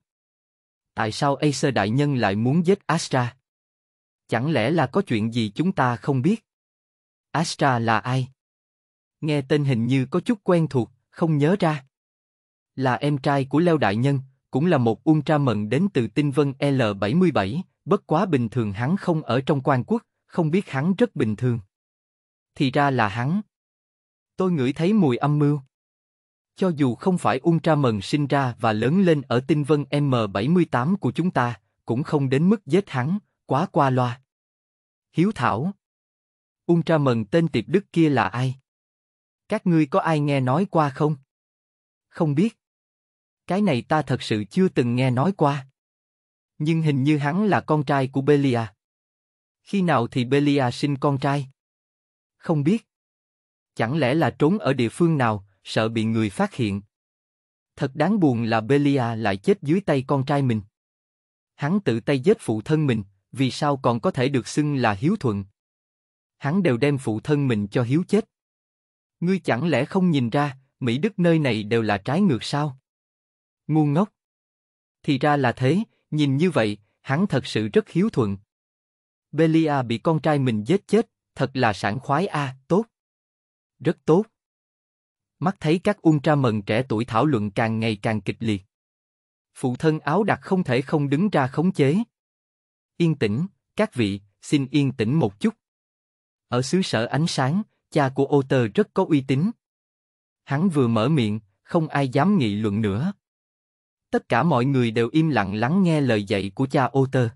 Tại sao Acer đại nhân lại muốn giết Astra? Chẳng lẽ là có chuyện gì chúng ta không biết? Astra là ai? Nghe tên hình như có chút quen thuộc, không nhớ ra. Là em trai của Leo Đại Nhân, cũng là một Ultraman đến từ tinh vân L77, bất quá bình thường hắn không ở trong quan quốc, không biết hắn rất bình thường. Thì ra là hắn. Tôi ngửi thấy mùi âm mưu. Cho dù không phải Ultraman sinh ra và lớn lên ở tinh vân M78 của chúng ta, cũng không đến mức giết hắn, quá qua loa. Hiếu Thảo Ultra mần tên tiệp đức kia là ai? Các ngươi có ai nghe nói qua không? Không biết. Cái này ta thật sự chưa từng nghe nói qua. Nhưng hình như hắn là con trai của Belia. Khi nào thì Belia sinh con trai? Không biết. Chẳng lẽ là trốn ở địa phương nào, sợ bị người phát hiện? Thật đáng buồn là Belia lại chết dưới tay con trai mình. Hắn tự tay giết phụ thân mình, vì sao còn có thể được xưng là hiếu thuận? hắn đều đem phụ thân mình cho hiếu chết. Ngươi chẳng lẽ không nhìn ra, Mỹ Đức nơi này đều là trái ngược sao? Ngu ngốc. Thì ra là thế, nhìn như vậy, hắn thật sự rất hiếu thuận. Belia bị con trai mình giết chết, thật là sảng khoái a, tốt. Rất tốt. Mắt thấy các ultra mần trẻ tuổi thảo luận càng ngày càng kịch liệt. Phụ thân áo đặc không thể không đứng ra khống chế. Yên tĩnh, các vị, xin yên tĩnh một chút. Ở xứ sở ánh sáng, cha của ô tơ rất có uy tín. Hắn vừa mở miệng, không ai dám nghị luận nữa. Tất cả mọi người đều im lặng lắng nghe lời dạy của cha ô tơ.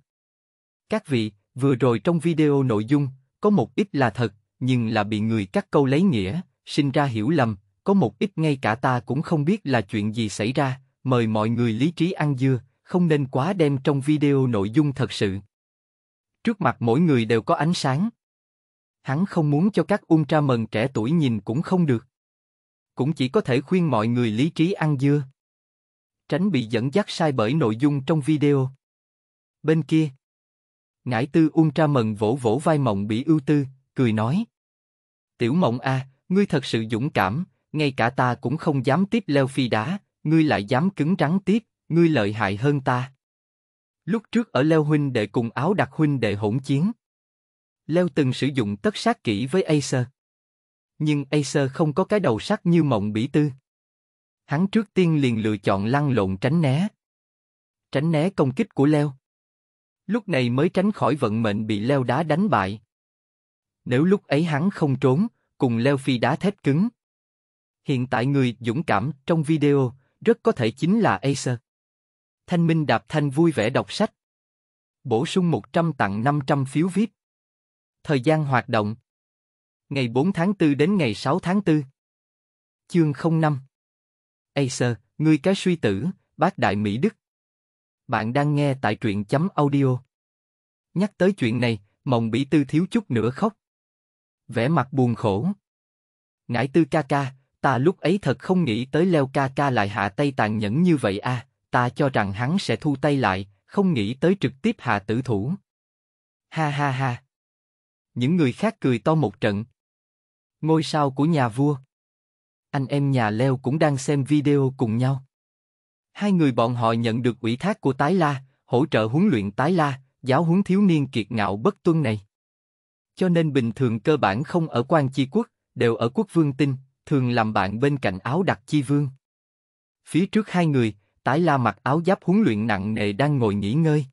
Các vị, vừa rồi trong video nội dung, có một ít là thật, nhưng là bị người cắt câu lấy nghĩa, sinh ra hiểu lầm, có một ít ngay cả ta cũng không biết là chuyện gì xảy ra, mời mọi người lý trí ăn dưa, không nên quá đem trong video nội dung thật sự. Trước mặt mỗi người đều có ánh sáng, hắn không muốn cho các ultraman trẻ tuổi nhìn cũng không được. Cũng chỉ có thể khuyên mọi người lý trí ăn dưa. Tránh bị dẫn dắt sai bởi nội dung trong video. Bên kia, ngải tư ultraman vỗ vỗ vai mộng bị ưu tư, cười nói. Tiểu mộng a, à, ngươi thật sự dũng cảm, ngay cả ta cũng không dám tiếp leo phi đá, ngươi lại dám cứng rắn tiếp, ngươi lợi hại hơn ta. Lúc trước ở leo huynh đệ cùng áo đặc huynh đệ hỗn chiến Leo từng sử dụng tất sát kỹ với Acer. Nhưng Acer không có cái đầu sắt như mộng bỉ tư. Hắn trước tiên liền lựa chọn lăn lộn tránh né. Tránh né công kích của Leo. Lúc này mới tránh khỏi vận mệnh bị Leo đá đánh bại. Nếu lúc ấy hắn không trốn, cùng Leo phi đá thét cứng. Hiện tại người dũng cảm trong video rất có thể chính là Acer. Thanh Minh Đạp Thanh vui vẻ đọc sách. Bổ sung 100 tặng 500 phiếu VIP. Thời gian hoạt động Ngày 4 tháng 4 đến ngày 6 tháng 4 Chương 05 Acer, người cái suy tử, bác đại Mỹ Đức Bạn đang nghe tại truyện chấm audio Nhắc tới chuyện này, mộng bỉ tư thiếu chút nữa khóc vẻ mặt buồn khổ Ngải tư ca ca, ta lúc ấy thật không nghĩ tới leo ca ca lại hạ tay tàn nhẫn như vậy a à, ta cho rằng hắn sẽ thu tay lại, không nghĩ tới trực tiếp hạ tử thủ. Ha ha ha những người khác cười to một trận. Ngôi sao của nhà vua. Anh em nhà Leo cũng đang xem video cùng nhau. Hai người bọn họ nhận được ủy thác của Tái La, hỗ trợ huấn luyện Tái La, giáo huấn thiếu niên kiệt ngạo bất tuân này. Cho nên bình thường cơ bản không ở quan chi quốc, đều ở quốc vương tinh, thường làm bạn bên cạnh áo đặc chi vương. Phía trước hai người, Tái La mặc áo giáp huấn luyện nặng nề đang ngồi nghỉ ngơi.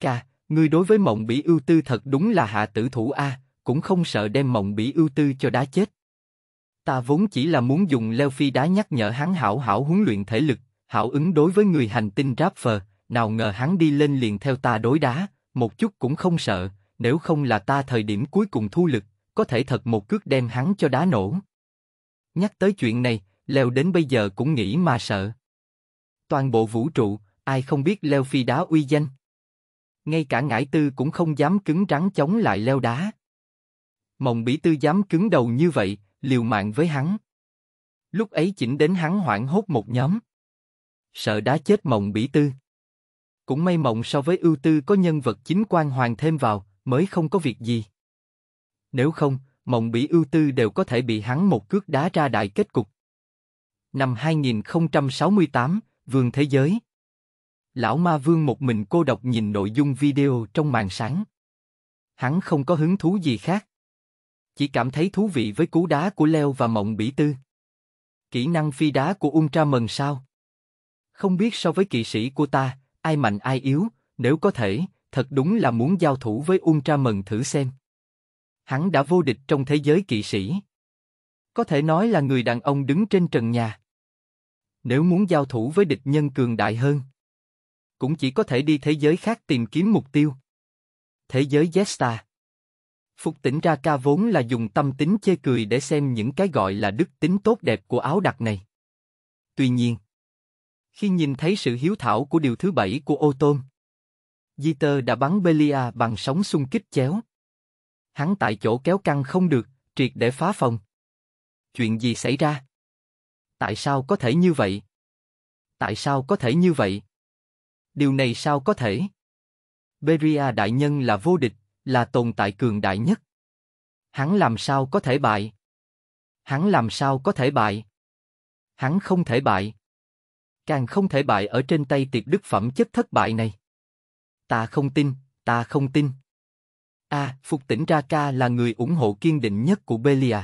Ca, Ngươi đối với mộng bỉ ưu tư thật đúng là hạ tử thủ a, cũng không sợ đem mộng bỉ ưu tư cho đá chết. Ta vốn chỉ là muốn dùng leo phi đá nhắc nhở hắn hảo hảo huấn luyện thể lực, hảo ứng đối với người hành tinh Rapper, nào ngờ hắn đi lên liền theo ta đối đá, một chút cũng không sợ, nếu không là ta thời điểm cuối cùng thu lực, có thể thật một cước đem hắn cho đá nổ. Nhắc tới chuyện này, Leo đến bây giờ cũng nghĩ mà sợ. Toàn bộ vũ trụ, ai không biết Leo Phi đá uy danh? ngay cả ngải tư cũng không dám cứng rắn chống lại leo đá. Mộng bỉ tư dám cứng đầu như vậy, liều mạng với hắn. Lúc ấy chỉnh đến hắn hoảng hốt một nhóm. Sợ đá chết mộng bỉ tư. Cũng may mộng so với ưu tư có nhân vật chính quan hoàng thêm vào, mới không có việc gì. Nếu không, mộng bỉ ưu tư đều có thể bị hắn một cước đá ra đại kết cục. Năm 2068, Vườn Thế Giới Lão Ma Vương một mình cô độc nhìn nội dung video trong màn sáng. Hắn không có hứng thú gì khác. Chỉ cảm thấy thú vị với cú đá của Leo và Mộng Bỉ Tư. Kỹ năng phi đá của Ultraman sao? Không biết so với kỵ sĩ của ta, ai mạnh ai yếu, nếu có thể, thật đúng là muốn giao thủ với Ultraman thử xem. Hắn đã vô địch trong thế giới kỵ sĩ. Có thể nói là người đàn ông đứng trên trần nhà. Nếu muốn giao thủ với địch nhân cường đại hơn, cũng chỉ có thể đi thế giới khác tìm kiếm mục tiêu. Thế giới zesta Phục tỉnh ra ca vốn là dùng tâm tính chê cười để xem những cái gọi là đức tính tốt đẹp của áo đặc này. Tuy nhiên, khi nhìn thấy sự hiếu thảo của điều thứ bảy của ô tôn, Jeter đã bắn Belia bằng sóng xung kích chéo. Hắn tại chỗ kéo căng không được, triệt để phá phòng. Chuyện gì xảy ra? Tại sao có thể như vậy? Tại sao có thể như vậy? điều này sao có thể? Beria đại nhân là vô địch, là tồn tại cường đại nhất. Hắn làm sao có thể bại? Hắn làm sao có thể bại? Hắn không thể bại. Càng không thể bại ở trên tay tiệc đức phẩm chất thất bại này. Ta không tin, ta không tin. A, à, Phục tỉnh Ca là người ủng hộ kiên định nhất của Belia.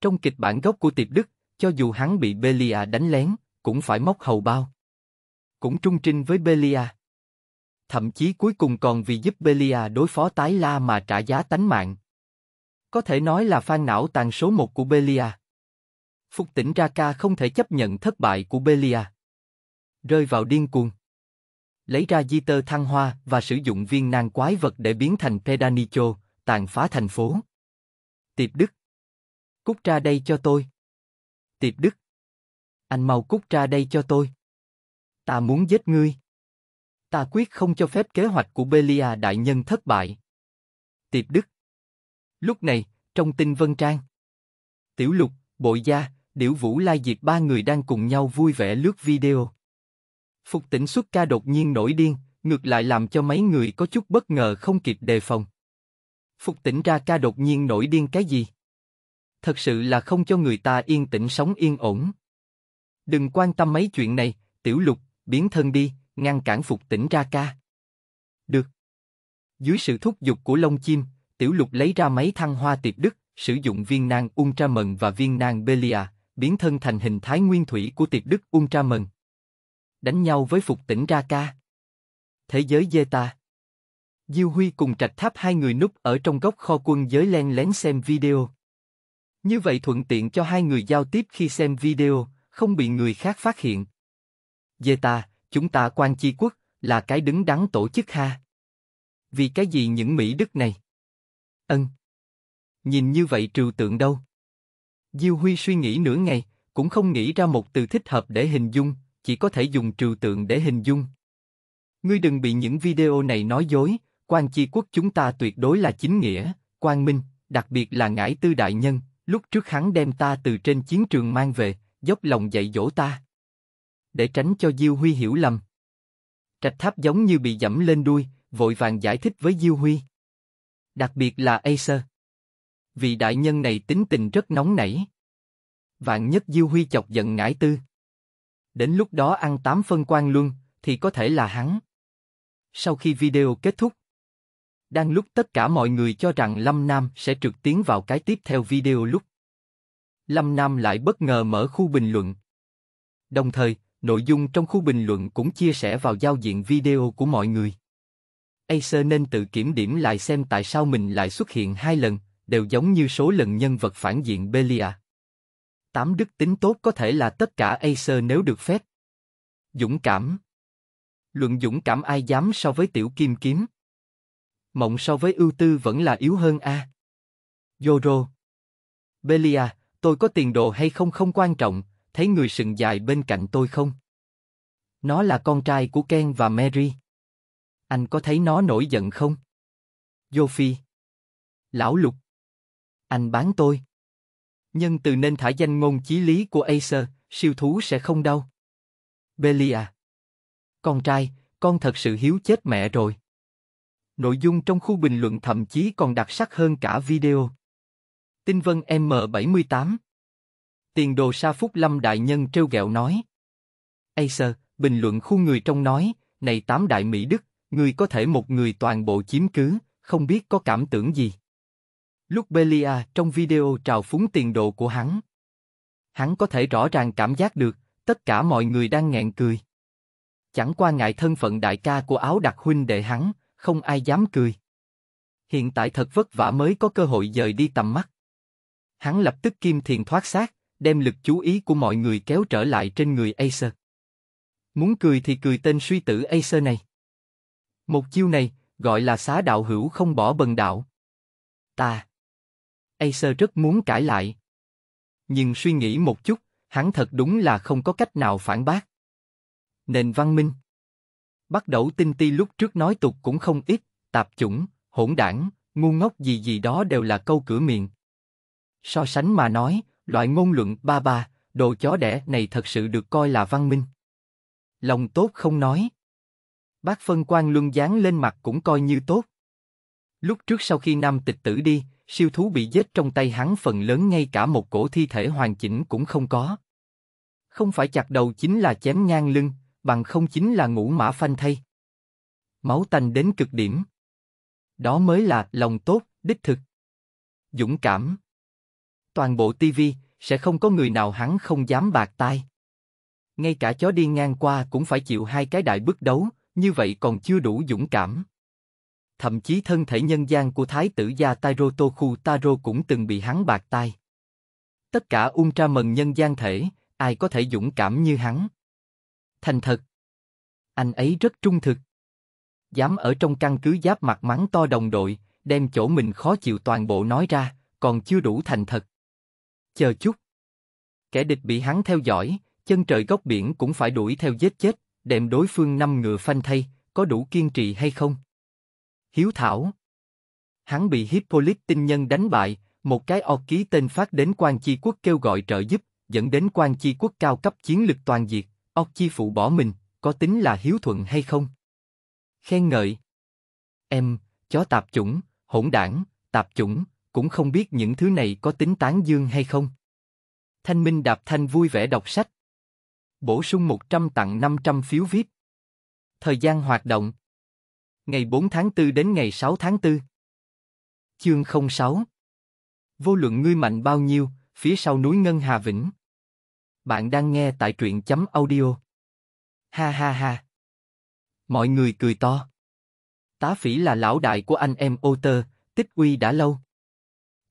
Trong kịch bản gốc của tiệp Đức, cho dù hắn bị Belia đánh lén, cũng phải móc hầu bao cũng trung trinh với Belia. Thậm chí cuối cùng còn vì giúp Belia đối phó tái la mà trả giá tánh mạng. Có thể nói là phan não tàn số một của Belia. Phục tỉnh Raka không thể chấp nhận thất bại của Belia. Rơi vào điên cuồng. Lấy ra di tơ thăng hoa và sử dụng viên nang quái vật để biến thành Pedanicho, tàn phá thành phố. Tiệp Đức. Cút ra đây cho tôi. Tiệp Đức. Anh mau cút ra đây cho tôi. Ta muốn giết ngươi. Ta quyết không cho phép kế hoạch của Belia đại nhân thất bại. Tiệp Đức. Lúc này, trong tinh vân trang, Tiểu Lục, Bội Gia, Điểu Vũ Lai Diệt ba người đang cùng nhau vui vẻ lướt video. Phục tỉnh xuất ca đột nhiên nổi điên, ngược lại làm cho mấy người có chút bất ngờ không kịp đề phòng. Phục tỉnh ra ca đột nhiên nổi điên cái gì? Thật sự là không cho người ta yên tĩnh sống yên ổn. Đừng quan tâm mấy chuyện này, tiểu lục, biến thân đi, ngăn cản phục tỉnh ra ca. Được. Dưới sự thúc giục của lông chim, tiểu lục lấy ra mấy thăng hoa tiệp đức, sử dụng viên nang Ultraman và viên nang Belia, biến thân thành hình thái nguyên thủy của tiệp đức Ultraman. Đánh nhau với phục tỉnh ra ca. Thế giới Zeta Diêu Huy cùng Trạch Tháp hai người núp ở trong góc kho quân giới len lén xem video. Như vậy thuận tiện cho hai người giao tiếp khi xem video, không bị người khác phát hiện. Zeta, chúng ta quan chi quốc, là cái đứng đắn tổ chức ha. Vì cái gì những Mỹ Đức này? Ân. Nhìn như vậy trừu tượng đâu? Diêu Huy suy nghĩ nửa ngày, cũng không nghĩ ra một từ thích hợp để hình dung, chỉ có thể dùng trừu tượng để hình dung. Ngươi đừng bị những video này nói dối, quan chi quốc chúng ta tuyệt đối là chính nghĩa, quan minh, đặc biệt là ngải tư đại nhân, lúc trước hắn đem ta từ trên chiến trường mang về, dốc lòng dạy dỗ ta để tránh cho Diêu Huy hiểu lầm. Trạch Tháp giống như bị dẫm lên đuôi, vội vàng giải thích với Diêu Huy. Đặc biệt là Acer. Vị đại nhân này tính tình rất nóng nảy. Vạn nhất Diêu Huy chọc giận ngải tư. Đến lúc đó ăn tám phân quan luôn, thì có thể là hắn. Sau khi video kết thúc, đang lúc tất cả mọi người cho rằng Lâm Nam sẽ trực tiến vào cái tiếp theo video lúc. Lâm Nam lại bất ngờ mở khu bình luận. Đồng thời, Nội dung trong khu bình luận cũng chia sẻ vào giao diện video của mọi người. Acer nên tự kiểm điểm lại xem tại sao mình lại xuất hiện hai lần, đều giống như số lần nhân vật phản diện Belia. Tám đức tính tốt có thể là tất cả Acer nếu được phép. Dũng cảm Luận dũng cảm ai dám so với tiểu kim kiếm. Mộng so với ưu tư vẫn là yếu hơn a. À? Yoro Belia, tôi có tiền đồ hay không không quan trọng, thấy người sừng dài bên cạnh tôi không? Nó là con trai của Ken và Mary. Anh có thấy nó nổi giận không? Yofi. Lão Lục. Anh bán tôi. Nhân từ nên thả danh ngôn chí lý của Acer, siêu thú sẽ không đau. Belia. Con trai, con thật sự hiếu chết mẹ rồi. Nội dung trong khu bình luận thậm chí còn đặc sắc hơn cả video. Tinh vân M78 tiền đồ sa phúc lâm đại nhân trêu ghẹo nói. Acer, bình luận khu người trong nói, này tám đại Mỹ Đức, người có thể một người toàn bộ chiếm cứ, không biết có cảm tưởng gì. Lúc Belia trong video trào phúng tiền đồ của hắn, hắn có thể rõ ràng cảm giác được, tất cả mọi người đang nghẹn cười. Chẳng qua ngại thân phận đại ca của áo đặc huynh đệ hắn, không ai dám cười. Hiện tại thật vất vả mới có cơ hội dời đi tầm mắt. Hắn lập tức kim thiền thoát xác, đem lực chú ý của mọi người kéo trở lại trên người Acer. Muốn cười thì cười tên suy tử Acer này. Một chiêu này, gọi là xá đạo hữu không bỏ bần đạo. Ta. Acer rất muốn cãi lại. Nhưng suy nghĩ một chút, hắn thật đúng là không có cách nào phản bác. Nền văn minh. Bắt đầu tinh ti lúc trước nói tục cũng không ít, tạp chủng, hỗn đảng, ngu ngốc gì gì đó đều là câu cửa miệng. So sánh mà nói, Loại ngôn luận ba ba, đồ chó đẻ này thật sự được coi là văn minh. Lòng tốt không nói. Bác phân quan luân dán lên mặt cũng coi như tốt. Lúc trước sau khi nam tịch tử đi, siêu thú bị giết trong tay hắn phần lớn ngay cả một cổ thi thể hoàn chỉnh cũng không có. Không phải chặt đầu chính là chém ngang lưng, bằng không chính là ngũ mã phanh thay. Máu tanh đến cực điểm. Đó mới là lòng tốt, đích thực. Dũng cảm toàn bộ TV, sẽ không có người nào hắn không dám bạc tai. Ngay cả chó đi ngang qua cũng phải chịu hai cái đại bức đấu, như vậy còn chưa đủ dũng cảm. Thậm chí thân thể nhân gian của thái tử gia Tairo Toku Taro cũng từng bị hắn bạc tai. Tất cả ultra mần nhân gian thể, ai có thể dũng cảm như hắn. Thành thật. Anh ấy rất trung thực. Dám ở trong căn cứ giáp mặt mắng to đồng đội, đem chỗ mình khó chịu toàn bộ nói ra, còn chưa đủ thành thật chờ chút. Kẻ địch bị hắn theo dõi, chân trời góc biển cũng phải đuổi theo giết chết, đệm đối phương năm ngựa phanh thay, có đủ kiên trì hay không? Hiếu Thảo Hắn bị Hippolyte tinh nhân đánh bại, một cái o ký tên phát đến quan chi quốc kêu gọi trợ giúp, dẫn đến quan chi quốc cao cấp chiến lực toàn diệt, o chi phụ bỏ mình, có tính là hiếu thuận hay không? Khen ngợi Em, chó tạp chủng, hỗn đảng, tạp chủng, cũng không biết những thứ này có tính tán dương hay không. Thanh Minh Đạp Thanh vui vẻ đọc sách. Bổ sung 100 tặng 500 phiếu VIP. Thời gian hoạt động. Ngày 4 tháng 4 đến ngày 6 tháng 4. Chương 06 Vô luận ngươi mạnh bao nhiêu, phía sau núi Ngân Hà Vĩnh. Bạn đang nghe tại truyện chấm audio. Ha ha ha. Mọi người cười to. Tá phỉ là lão đại của anh em ô tơ, tích uy đã lâu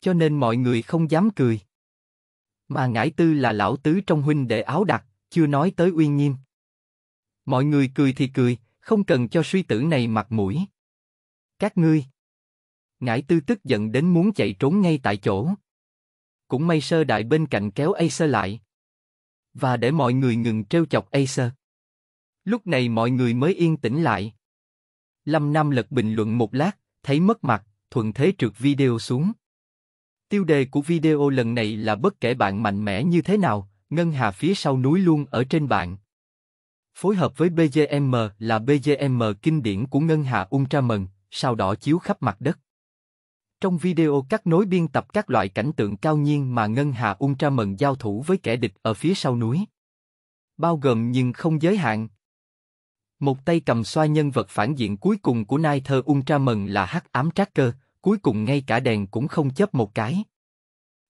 cho nên mọi người không dám cười. Mà Ngải Tư là lão tứ trong huynh đệ áo đặc, chưa nói tới uy nghiêm. Mọi người cười thì cười, không cần cho suy tử này mặt mũi. Các ngươi. Ngải Tư tức giận đến muốn chạy trốn ngay tại chỗ. Cũng may sơ đại bên cạnh kéo Acer lại. Và để mọi người ngừng trêu chọc Acer. Lúc này mọi người mới yên tĩnh lại. Lâm Nam lật bình luận một lát, thấy mất mặt, thuận thế trượt video xuống. Tiêu đề của video lần này là bất kể bạn mạnh mẽ như thế nào, ngân hà phía sau núi luôn ở trên bạn. Phối hợp với BGM là BGM kinh điển của ngân hà Ultraman, sau đó chiếu khắp mặt đất. Trong video các nối biên tập các loại cảnh tượng cao nhiên mà ngân hà Ultraman giao thủ với kẻ địch ở phía sau núi. Bao gồm nhưng không giới hạn. Một tay cầm xoa nhân vật phản diện cuối cùng của Nai Nither Ultraman là hắc ám Tracker, cuối cùng ngay cả đèn cũng không chớp một cái.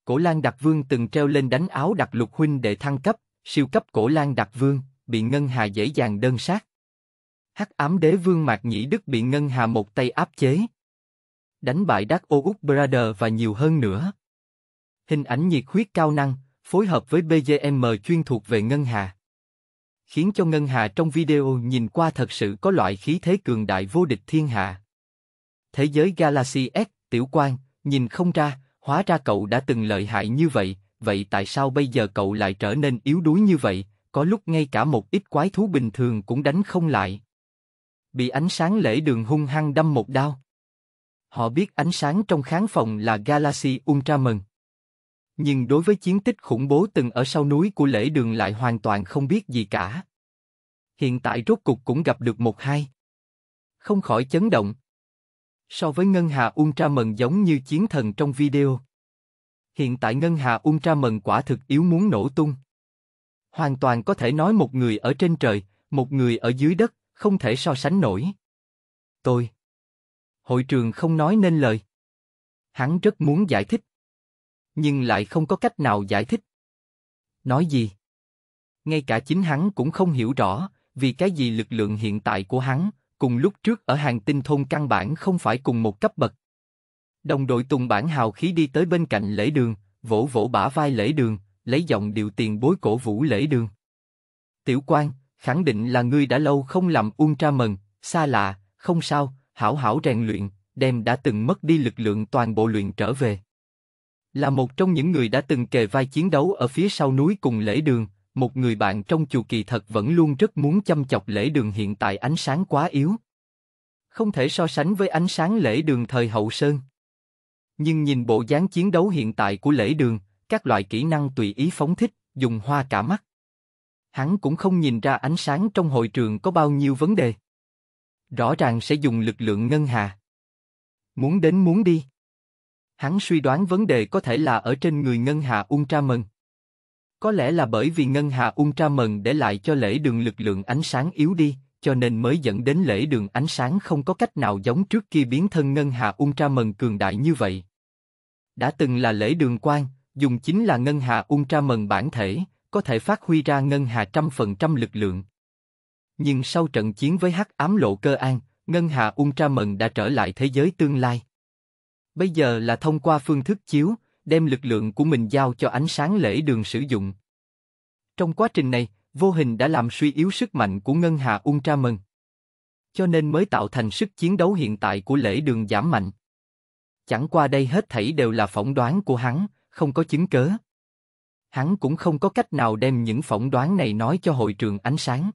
Cổ Lan Đặc Vương từng treo lên đánh áo đặc lục huynh để thăng cấp, siêu cấp Cổ Lan Đặc Vương, bị Ngân Hà dễ dàng đơn sát. Hắc ám đế vương Mạc Nhĩ Đức bị Ngân Hà một tay áp chế. Đánh bại Đắc Ô Úc Brother và nhiều hơn nữa. Hình ảnh nhiệt huyết cao năng, phối hợp với BGM chuyên thuộc về Ngân Hà. Khiến cho Ngân Hà trong video nhìn qua thật sự có loại khí thế cường đại vô địch thiên hạ thế giới Galaxy S, tiểu quan, nhìn không ra, hóa ra cậu đã từng lợi hại như vậy, vậy tại sao bây giờ cậu lại trở nên yếu đuối như vậy, có lúc ngay cả một ít quái thú bình thường cũng đánh không lại. Bị ánh sáng lễ đường hung hăng đâm một đao. Họ biết ánh sáng trong kháng phòng là Galaxy Ultraman. Nhưng đối với chiến tích khủng bố từng ở sau núi của lễ đường lại hoàn toàn không biết gì cả. Hiện tại rốt cục cũng gặp được một hai. Không khỏi chấn động. So với ngân hà Ultraman giống như chiến thần trong video. Hiện tại ngân hà Ultraman quả thực yếu muốn nổ tung. Hoàn toàn có thể nói một người ở trên trời, một người ở dưới đất, không thể so sánh nổi. Tôi. Hội trường không nói nên lời. Hắn rất muốn giải thích. Nhưng lại không có cách nào giải thích. Nói gì? Ngay cả chính hắn cũng không hiểu rõ, vì cái gì lực lượng hiện tại của hắn cùng lúc trước ở hàng tinh thôn căn bản không phải cùng một cấp bậc. Đồng đội Tùng Bản hào khí đi tới bên cạnh lễ đường, vỗ vỗ bả vai lễ đường, lấy giọng điều tiền bối cổ vũ lễ đường. Tiểu quan, khẳng định là ngươi đã lâu không làm ultra mần, xa lạ, không sao, hảo hảo rèn luyện, đem đã từng mất đi lực lượng toàn bộ luyện trở về. Là một trong những người đã từng kề vai chiến đấu ở phía sau núi cùng lễ đường, một người bạn trong chùa kỳ thật vẫn luôn rất muốn chăm chọc lễ đường hiện tại ánh sáng quá yếu. Không thể so sánh với ánh sáng lễ đường thời hậu sơn. Nhưng nhìn bộ dáng chiến đấu hiện tại của lễ đường, các loại kỹ năng tùy ý phóng thích, dùng hoa cả mắt. Hắn cũng không nhìn ra ánh sáng trong hội trường có bao nhiêu vấn đề. Rõ ràng sẽ dùng lực lượng ngân hà. Muốn đến muốn đi. Hắn suy đoán vấn đề có thể là ở trên người ngân hà Ultraman. Có lẽ là bởi vì ngân hà Mần để lại cho lễ đường lực lượng ánh sáng yếu đi, cho nên mới dẫn đến lễ đường ánh sáng không có cách nào giống trước kia biến thân ngân hà Mần cường đại như vậy. Đã từng là lễ đường quan, dùng chính là ngân hà Mần bản thể, có thể phát huy ra ngân hà trăm phần trăm lực lượng. Nhưng sau trận chiến với hắc ám lộ cơ an, ngân hà Mần đã trở lại thế giới tương lai. Bây giờ là thông qua phương thức chiếu, đem lực lượng của mình giao cho ánh sáng lễ đường sử dụng. Trong quá trình này, vô hình đã làm suy yếu sức mạnh của ngân hà Ultraman. Cho nên mới tạo thành sức chiến đấu hiện tại của lễ đường giảm mạnh. Chẳng qua đây hết thảy đều là phỏng đoán của hắn, không có chứng cớ. Hắn cũng không có cách nào đem những phỏng đoán này nói cho hội trường ánh sáng.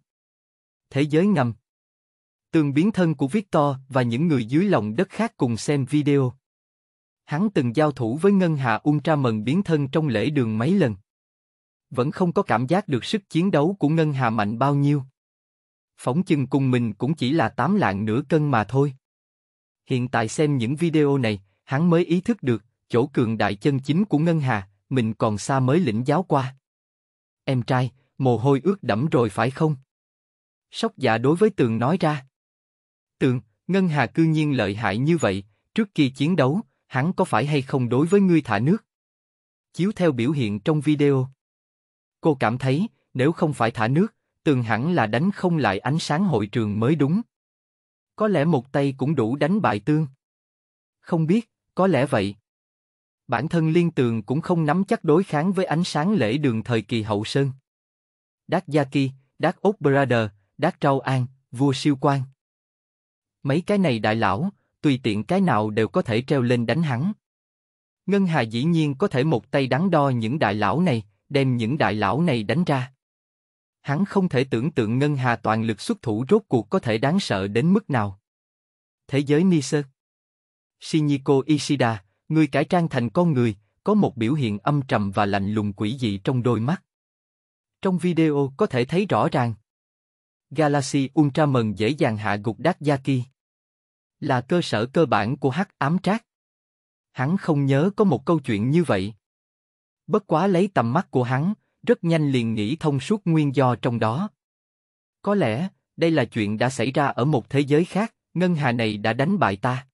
Thế giới ngầm Tường biến thân của Victor và những người dưới lòng đất khác cùng xem video. Hắn từng giao thủ với Ngân Hà Ultra Mần biến thân trong lễ đường mấy lần. Vẫn không có cảm giác được sức chiến đấu của Ngân Hà mạnh bao nhiêu. phóng chừng cùng mình cũng chỉ là tám lạng nửa cân mà thôi. Hiện tại xem những video này, hắn mới ý thức được, chỗ cường đại chân chính của Ngân Hà, mình còn xa mới lĩnh giáo qua. Em trai, mồ hôi ướt đẫm rồi phải không? Sóc dạ đối với Tường nói ra. Tường, Ngân Hà cư nhiên lợi hại như vậy, trước khi chiến đấu, hắn có phải hay không đối với ngươi thả nước? Chiếu theo biểu hiện trong video. Cô cảm thấy, nếu không phải thả nước, tường hẳn là đánh không lại ánh sáng hội trường mới đúng. Có lẽ một tay cũng đủ đánh bại tương. Không biết, có lẽ vậy. Bản thân liên tường cũng không nắm chắc đối kháng với ánh sáng lễ đường thời kỳ hậu sơn. Đát Gia Ki, Đát Úc Brother, Đát Trâu An, Vua Siêu Quang. Mấy cái này đại lão, tùy tiện cái nào đều có thể treo lên đánh hắn. Ngân Hà dĩ nhiên có thể một tay đắn đo những đại lão này, đem những đại lão này đánh ra. Hắn không thể tưởng tượng Ngân Hà toàn lực xuất thủ rốt cuộc có thể đáng sợ đến mức nào. Thế giới ni sơ Shinyiko Ishida, người cải trang thành con người, có một biểu hiện âm trầm và lạnh lùng quỷ dị trong đôi mắt. Trong video có thể thấy rõ ràng. Galaxy Ultraman dễ dàng hạ gục Đát là cơ sở cơ bản của hắc ám trác. Hắn không nhớ có một câu chuyện như vậy. Bất quá lấy tầm mắt của hắn, rất nhanh liền nghĩ thông suốt nguyên do trong đó. Có lẽ, đây là chuyện đã xảy ra ở một thế giới khác, ngân hà này đã đánh bại ta.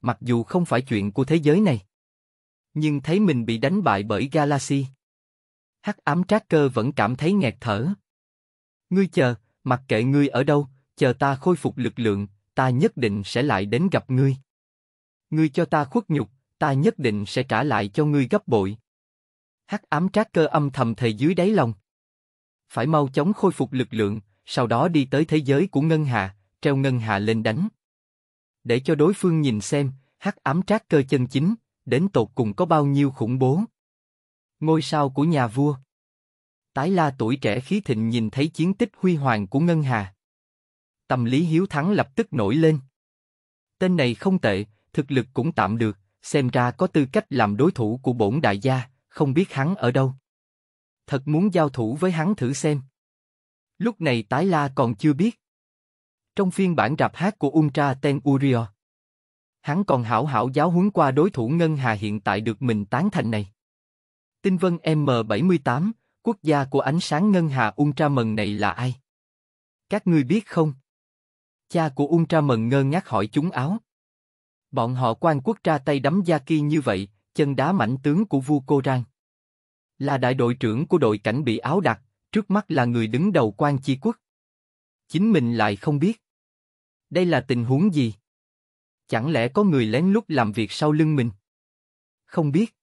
Mặc dù không phải chuyện của thế giới này, nhưng thấy mình bị đánh bại bởi Galaxy. Hắc ám trác cơ vẫn cảm thấy nghẹt thở. Ngươi chờ, mặc kệ ngươi ở đâu, chờ ta khôi phục lực lượng, ta nhất định sẽ lại đến gặp ngươi. Ngươi cho ta khuất nhục, ta nhất định sẽ trả lại cho ngươi gấp bội. Hắc ám trác cơ âm thầm thề dưới đáy lòng. Phải mau chóng khôi phục lực lượng, sau đó đi tới thế giới của Ngân Hà, treo Ngân Hà lên đánh. Để cho đối phương nhìn xem, hắc ám trác cơ chân chính, đến tột cùng có bao nhiêu khủng bố. Ngôi sao của nhà vua. Tái la tuổi trẻ khí thịnh nhìn thấy chiến tích huy hoàng của Ngân Hà. Tâm lý hiếu thắng lập tức nổi lên. Tên này không tệ, thực lực cũng tạm được, xem ra có tư cách làm đối thủ của bổn đại gia, không biết hắn ở đâu. Thật muốn giao thủ với hắn thử xem. Lúc này Tái La còn chưa biết. Trong phiên bản rạp hát của Ultra Ten Urior, hắn còn hảo hảo giáo huấn qua đối thủ Ngân Hà hiện tại được mình tán thành này. Tinh vân M78, quốc gia của ánh sáng Ngân Hà Ultra Mần này là ai? Các ngươi biết không? Cha của Ultraman ngơ ngác hỏi chúng áo. Bọn họ quan quốc tra tay đấm gia Yaki như vậy, chân đá mảnh tướng của vua Rang Là đại đội trưởng của đội cảnh bị áo đặt, trước mắt là người đứng đầu quan chi quốc. Chính mình lại không biết. Đây là tình huống gì? Chẳng lẽ có người lén lút làm việc sau lưng mình? Không biết.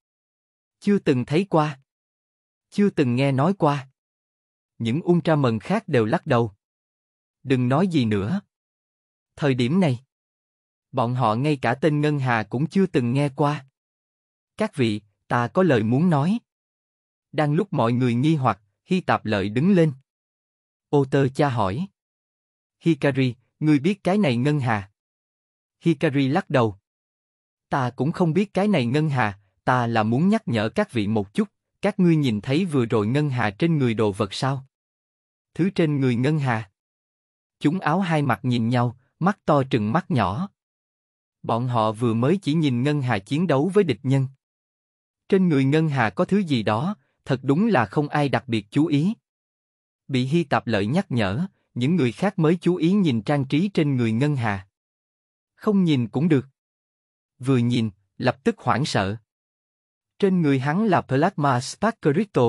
Chưa từng thấy qua. Chưa từng nghe nói qua. Những Ultraman khác đều lắc đầu. Đừng nói gì nữa. Thời điểm này, bọn họ ngay cả tên Ngân Hà cũng chưa từng nghe qua. Các vị, ta có lời muốn nói. Đang lúc mọi người nghi hoặc, Hy Tạp Lợi đứng lên. Ô tơ cha hỏi. Hikari, ngươi biết cái này Ngân Hà? Hikari lắc đầu. Ta cũng không biết cái này Ngân Hà, ta là muốn nhắc nhở các vị một chút, các ngươi nhìn thấy vừa rồi Ngân Hà trên người đồ vật sao? Thứ trên người Ngân Hà. Chúng áo hai mặt nhìn nhau, mắt to trừng mắt nhỏ. Bọn họ vừa mới chỉ nhìn Ngân Hà chiến đấu với địch nhân. Trên người Ngân Hà có thứ gì đó, thật đúng là không ai đặc biệt chú ý. Bị Hy Tạp Lợi nhắc nhở, những người khác mới chú ý nhìn trang trí trên người Ngân Hà. Không nhìn cũng được. Vừa nhìn, lập tức hoảng sợ. Trên người hắn là Plasma Spark Crystal.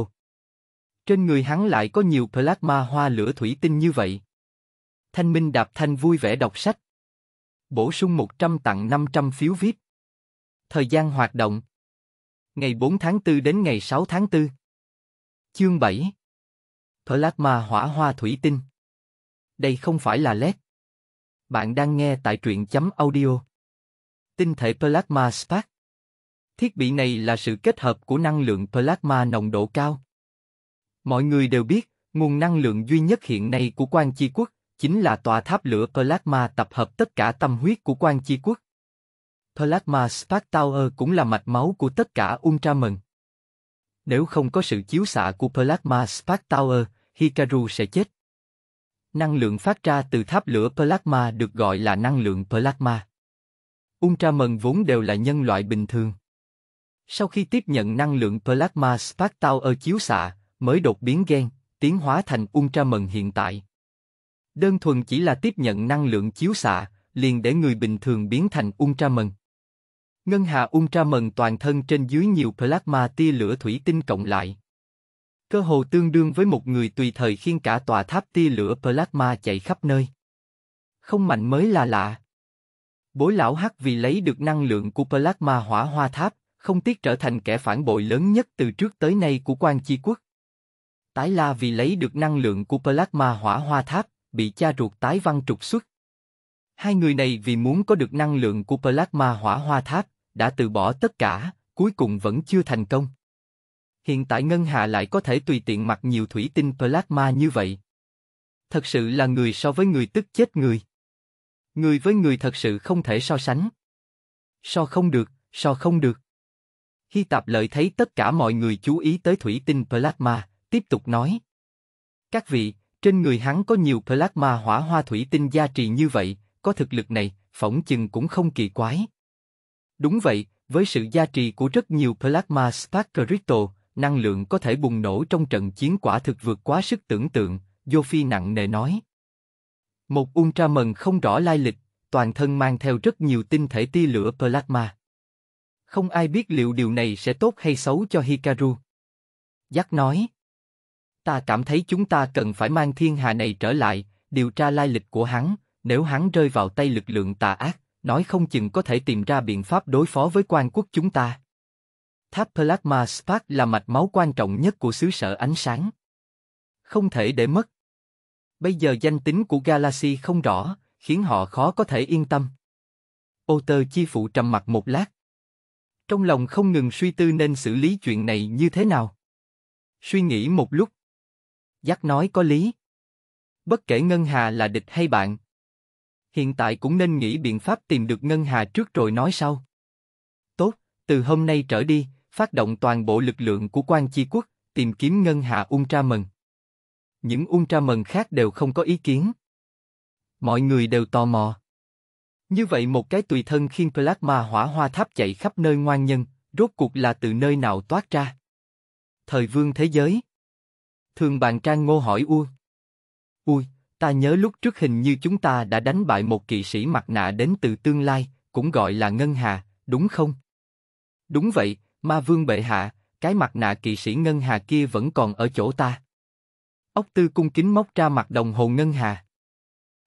Trên người hắn lại có nhiều Plasma hoa lửa thủy tinh như vậy. Thanh Minh Đạp Thanh vui vẻ đọc sách. Bổ sung 100 tặng 500 phiếu VIP. Thời gian hoạt động. Ngày 4 tháng 4 đến ngày 6 tháng 4. Chương 7. Plasma hỏa hoa thủy tinh. Đây không phải là LED. Bạn đang nghe tại truyện chấm audio. Tinh thể Plasma Spark. Thiết bị này là sự kết hợp của năng lượng plasma nồng độ cao. Mọi người đều biết, nguồn năng lượng duy nhất hiện nay của quan chi quốc chính là tòa tháp lửa Plasma tập hợp tất cả tâm huyết của quan chi quốc. Plasma Spark Tower cũng là mạch máu của tất cả Ultraman. Nếu không có sự chiếu xạ của Plasma Spark Tower, Hikaru sẽ chết. Năng lượng phát ra từ tháp lửa Plasma được gọi là năng lượng Plasma. Ultraman vốn đều là nhân loại bình thường. Sau khi tiếp nhận năng lượng Plasma Spark Tower chiếu xạ, mới đột biến gen, tiến hóa thành Ultraman hiện tại. Đơn thuần chỉ là tiếp nhận năng lượng chiếu xạ, liền để người bình thường biến thành Ultraman. Ngân hà Ultraman toàn thân trên dưới nhiều plasma tia lửa thủy tinh cộng lại. Cơ hồ tương đương với một người tùy thời khiên cả tòa tháp tia lửa plasma chạy khắp nơi. Không mạnh mới là lạ. Bối lão hắc vì lấy được năng lượng của plasma hỏa hoa tháp, không tiếc trở thành kẻ phản bội lớn nhất từ trước tới nay của quan chi quốc. Tái la vì lấy được năng lượng của plasma hỏa hoa tháp, bị cha ruột tái văn trục xuất. Hai người này vì muốn có được năng lượng của plasma hỏa hoa tháp, đã từ bỏ tất cả, cuối cùng vẫn chưa thành công. Hiện tại Ngân Hà lại có thể tùy tiện mặc nhiều thủy tinh plasma như vậy. Thật sự là người so với người tức chết người. Người với người thật sự không thể so sánh. So không được, so không được. Hy Tạp Lợi thấy tất cả mọi người chú ý tới thủy tinh plasma, tiếp tục nói. Các vị, trên người hắn có nhiều plasma hỏa hoa thủy tinh gia trì như vậy, có thực lực này, phỏng chừng cũng không kỳ quái. Đúng vậy, với sự gia trì của rất nhiều plasma spark crystal, năng lượng có thể bùng nổ trong trận chiến quả thực vượt quá sức tưởng tượng, Yofi nặng nề nói. Một mần không rõ lai lịch, toàn thân mang theo rất nhiều tinh thể tia lửa plasma. Không ai biết liệu điều này sẽ tốt hay xấu cho Hikaru. Giác nói. Ta cảm thấy chúng ta cần phải mang thiên hà này trở lại, điều tra lai lịch của hắn, nếu hắn rơi vào tay lực lượng tà ác, nói không chừng có thể tìm ra biện pháp đối phó với quan quốc chúng ta. Tháp Plasma Spark là mạch máu quan trọng nhất của xứ sở ánh sáng. Không thể để mất. Bây giờ danh tính của Galaxy không rõ, khiến họ khó có thể yên tâm. Ô tơ chi phụ trầm mặt một lát. Trong lòng không ngừng suy tư nên xử lý chuyện này như thế nào. Suy nghĩ một lúc, Giác nói có lý. Bất kể Ngân Hà là địch hay bạn, hiện tại cũng nên nghĩ biện pháp tìm được Ngân Hà trước rồi nói sau. Tốt, từ hôm nay trở đi, phát động toàn bộ lực lượng của quan chi quốc, tìm kiếm Ngân Hà Ultra Mần. Những Ultra Mần khác đều không có ý kiến. Mọi người đều tò mò. Như vậy một cái tùy thân khiên plasma hỏa hoa tháp chạy khắp nơi ngoan nhân, rốt cuộc là từ nơi nào toát ra? Thời vương thế giới Thường bàn trang ngô hỏi u. Ui, ta nhớ lúc trước hình như chúng ta đã đánh bại một kỵ sĩ mặt nạ đến từ tương lai, cũng gọi là Ngân Hà, đúng không? Đúng vậy, ma vương bệ hạ, cái mặt nạ kỵ sĩ Ngân Hà kia vẫn còn ở chỗ ta. Ốc tư cung kính móc ra mặt đồng hồ Ngân Hà.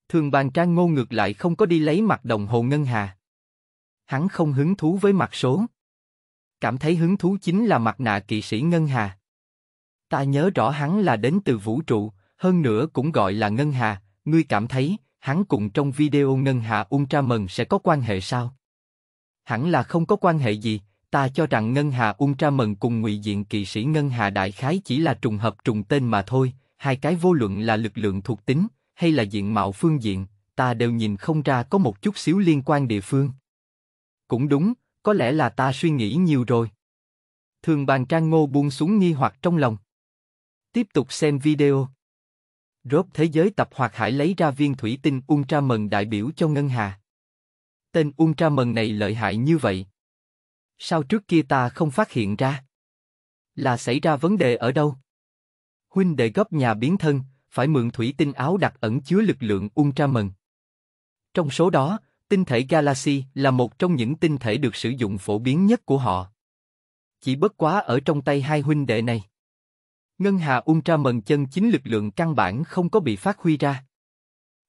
Thường bàn trang ngô ngược lại không có đi lấy mặt đồng hồ Ngân Hà. Hắn không hứng thú với mặt số. Cảm thấy hứng thú chính là mặt nạ kỵ sĩ Ngân Hà. Ta nhớ rõ hắn là đến từ vũ trụ, hơn nữa cũng gọi là Ngân Hà, ngươi cảm thấy, hắn cùng trong video Ngân Hà Ultraman sẽ có quan hệ sao? Hẳn là không có quan hệ gì, ta cho rằng Ngân Hà Ultraman cùng ngụy diện kỵ sĩ Ngân Hà Đại Khái chỉ là trùng hợp trùng tên mà thôi, hai cái vô luận là lực lượng thuộc tính, hay là diện mạo phương diện, ta đều nhìn không ra có một chút xíu liên quan địa phương. Cũng đúng, có lẽ là ta suy nghĩ nhiều rồi. Thường bàn trang ngô buông xuống nghi hoặc trong lòng. Tiếp tục xem video. Rốt thế giới tập hoạt hải lấy ra viên thủy tinh Ultra Mần đại biểu cho Ngân Hà. Tên Ultra Mần này lợi hại như vậy. Sao trước kia ta không phát hiện ra? Là xảy ra vấn đề ở đâu? Huynh đệ gấp nhà biến thân, phải mượn thủy tinh áo đặt ẩn chứa lực lượng Ultra Mần. Trong số đó, tinh thể Galaxy là một trong những tinh thể được sử dụng phổ biến nhất của họ. Chỉ bất quá ở trong tay hai huynh đệ này Ngân Hà Ultra Mần Chân chính lực lượng căn bản không có bị phát huy ra.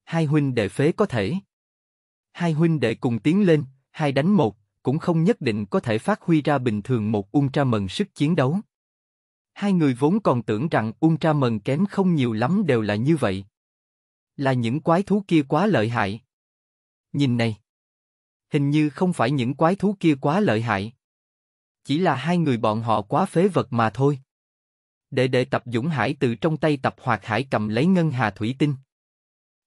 Hai huynh đệ phế có thể. Hai huynh đệ cùng tiến lên, hai đánh một, cũng không nhất định có thể phát huy ra bình thường một Ultra Mần sức chiến đấu. Hai người vốn còn tưởng rằng Ultra Mần kém không nhiều lắm đều là như vậy. Là những quái thú kia quá lợi hại. Nhìn này. Hình như không phải những quái thú kia quá lợi hại. Chỉ là hai người bọn họ quá phế vật mà thôi Đệ đệ tập Dũng Hải từ trong tay tập Hoạt Hải cầm lấy ngân hà thủy tinh.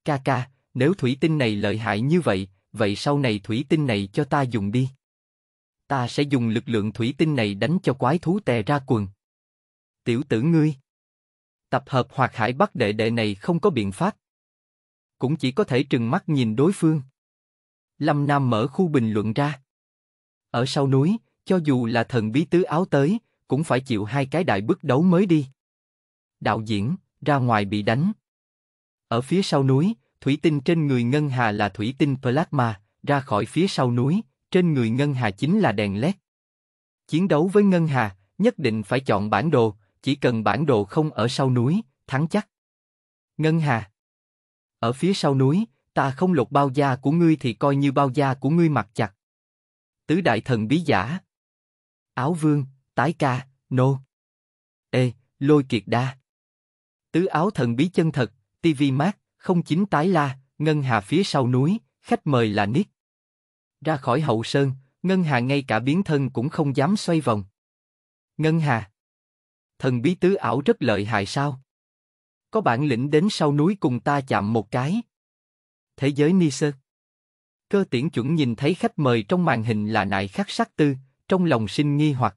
Ca ca, nếu thủy tinh này lợi hại như vậy, vậy sau này thủy tinh này cho ta dùng đi. Ta sẽ dùng lực lượng thủy tinh này đánh cho quái thú tè ra quần. Tiểu tử ngươi. Tập hợp Hoạt Hải bắt đệ đệ này không có biện pháp. Cũng chỉ có thể trừng mắt nhìn đối phương. Lâm Nam mở khu bình luận ra. Ở sau núi, cho dù là thần bí tứ áo tới, cũng phải chịu hai cái đại bức đấu mới đi. Đạo diễn, ra ngoài bị đánh. Ở phía sau núi, thủy tinh trên người Ngân Hà là thủy tinh plasma, ra khỏi phía sau núi, trên người Ngân Hà chính là đèn LED. Chiến đấu với Ngân Hà, nhất định phải chọn bản đồ, chỉ cần bản đồ không ở sau núi, thắng chắc. Ngân Hà Ở phía sau núi, ta không lột bao da của ngươi thì coi như bao da của ngươi mặc chặt. Tứ đại thần bí giả Áo vương, tái ca, nô. Ê, lôi kiệt đa. Tứ áo thần bí chân thật, tivi mát, không chính tái la, ngân hà phía sau núi, khách mời là niết, Ra khỏi hậu sơn, ngân hà ngay cả biến thân cũng không dám xoay vòng. Ngân hà. Thần bí tứ ảo rất lợi hại sao? Có bản lĩnh đến sau núi cùng ta chạm một cái. Thế giới ni sơ. Cơ tiễn chuẩn nhìn thấy khách mời trong màn hình là nại khắc sắc tư, trong lòng sinh nghi hoặc.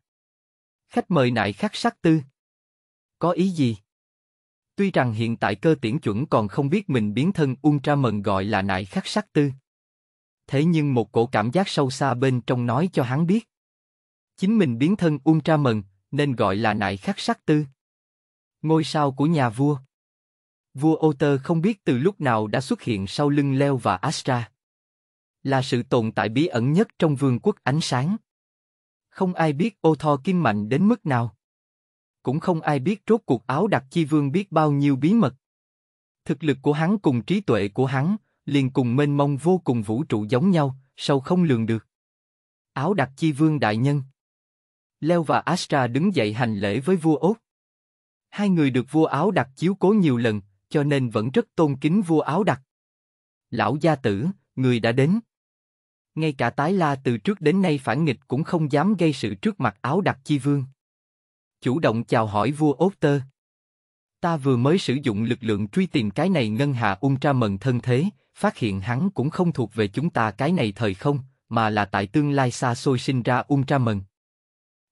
Khách mời nại khắc sắc tư. Có ý gì? Tuy rằng hiện tại cơ tiễn chuẩn còn không biết mình biến thân Ultra Mần gọi là nại khắc sắc tư. Thế nhưng một cổ cảm giác sâu xa bên trong nói cho hắn biết. Chính mình biến thân Ultra Mần, nên gọi là nại khắc sắc tư. Ngôi sao của nhà vua. Vua Otter không biết từ lúc nào đã xuất hiện sau lưng Leo và Astra. Là sự tồn tại bí ẩn nhất trong vương quốc ánh sáng. Không ai biết ô thò kim mạnh đến mức nào. Cũng không ai biết rốt cuộc áo đặc chi vương biết bao nhiêu bí mật. Thực lực của hắn cùng trí tuệ của hắn, liền cùng mênh mông vô cùng vũ trụ giống nhau, sâu không lường được. Áo đặc chi vương đại nhân. Leo và Astra đứng dậy hành lễ với vua ốt. Hai người được vua áo đặc chiếu cố nhiều lần, cho nên vẫn rất tôn kính vua áo đặc. Lão gia tử, người đã đến ngay cả tái la từ trước đến nay phản nghịch cũng không dám gây sự trước mặt áo đặc chi vương. Chủ động chào hỏi vua ốt tơ. Ta vừa mới sử dụng lực lượng truy tìm cái này ngân hà ultra mần thân thế, phát hiện hắn cũng không thuộc về chúng ta cái này thời không, mà là tại tương lai xa xôi sinh ra ultra mần.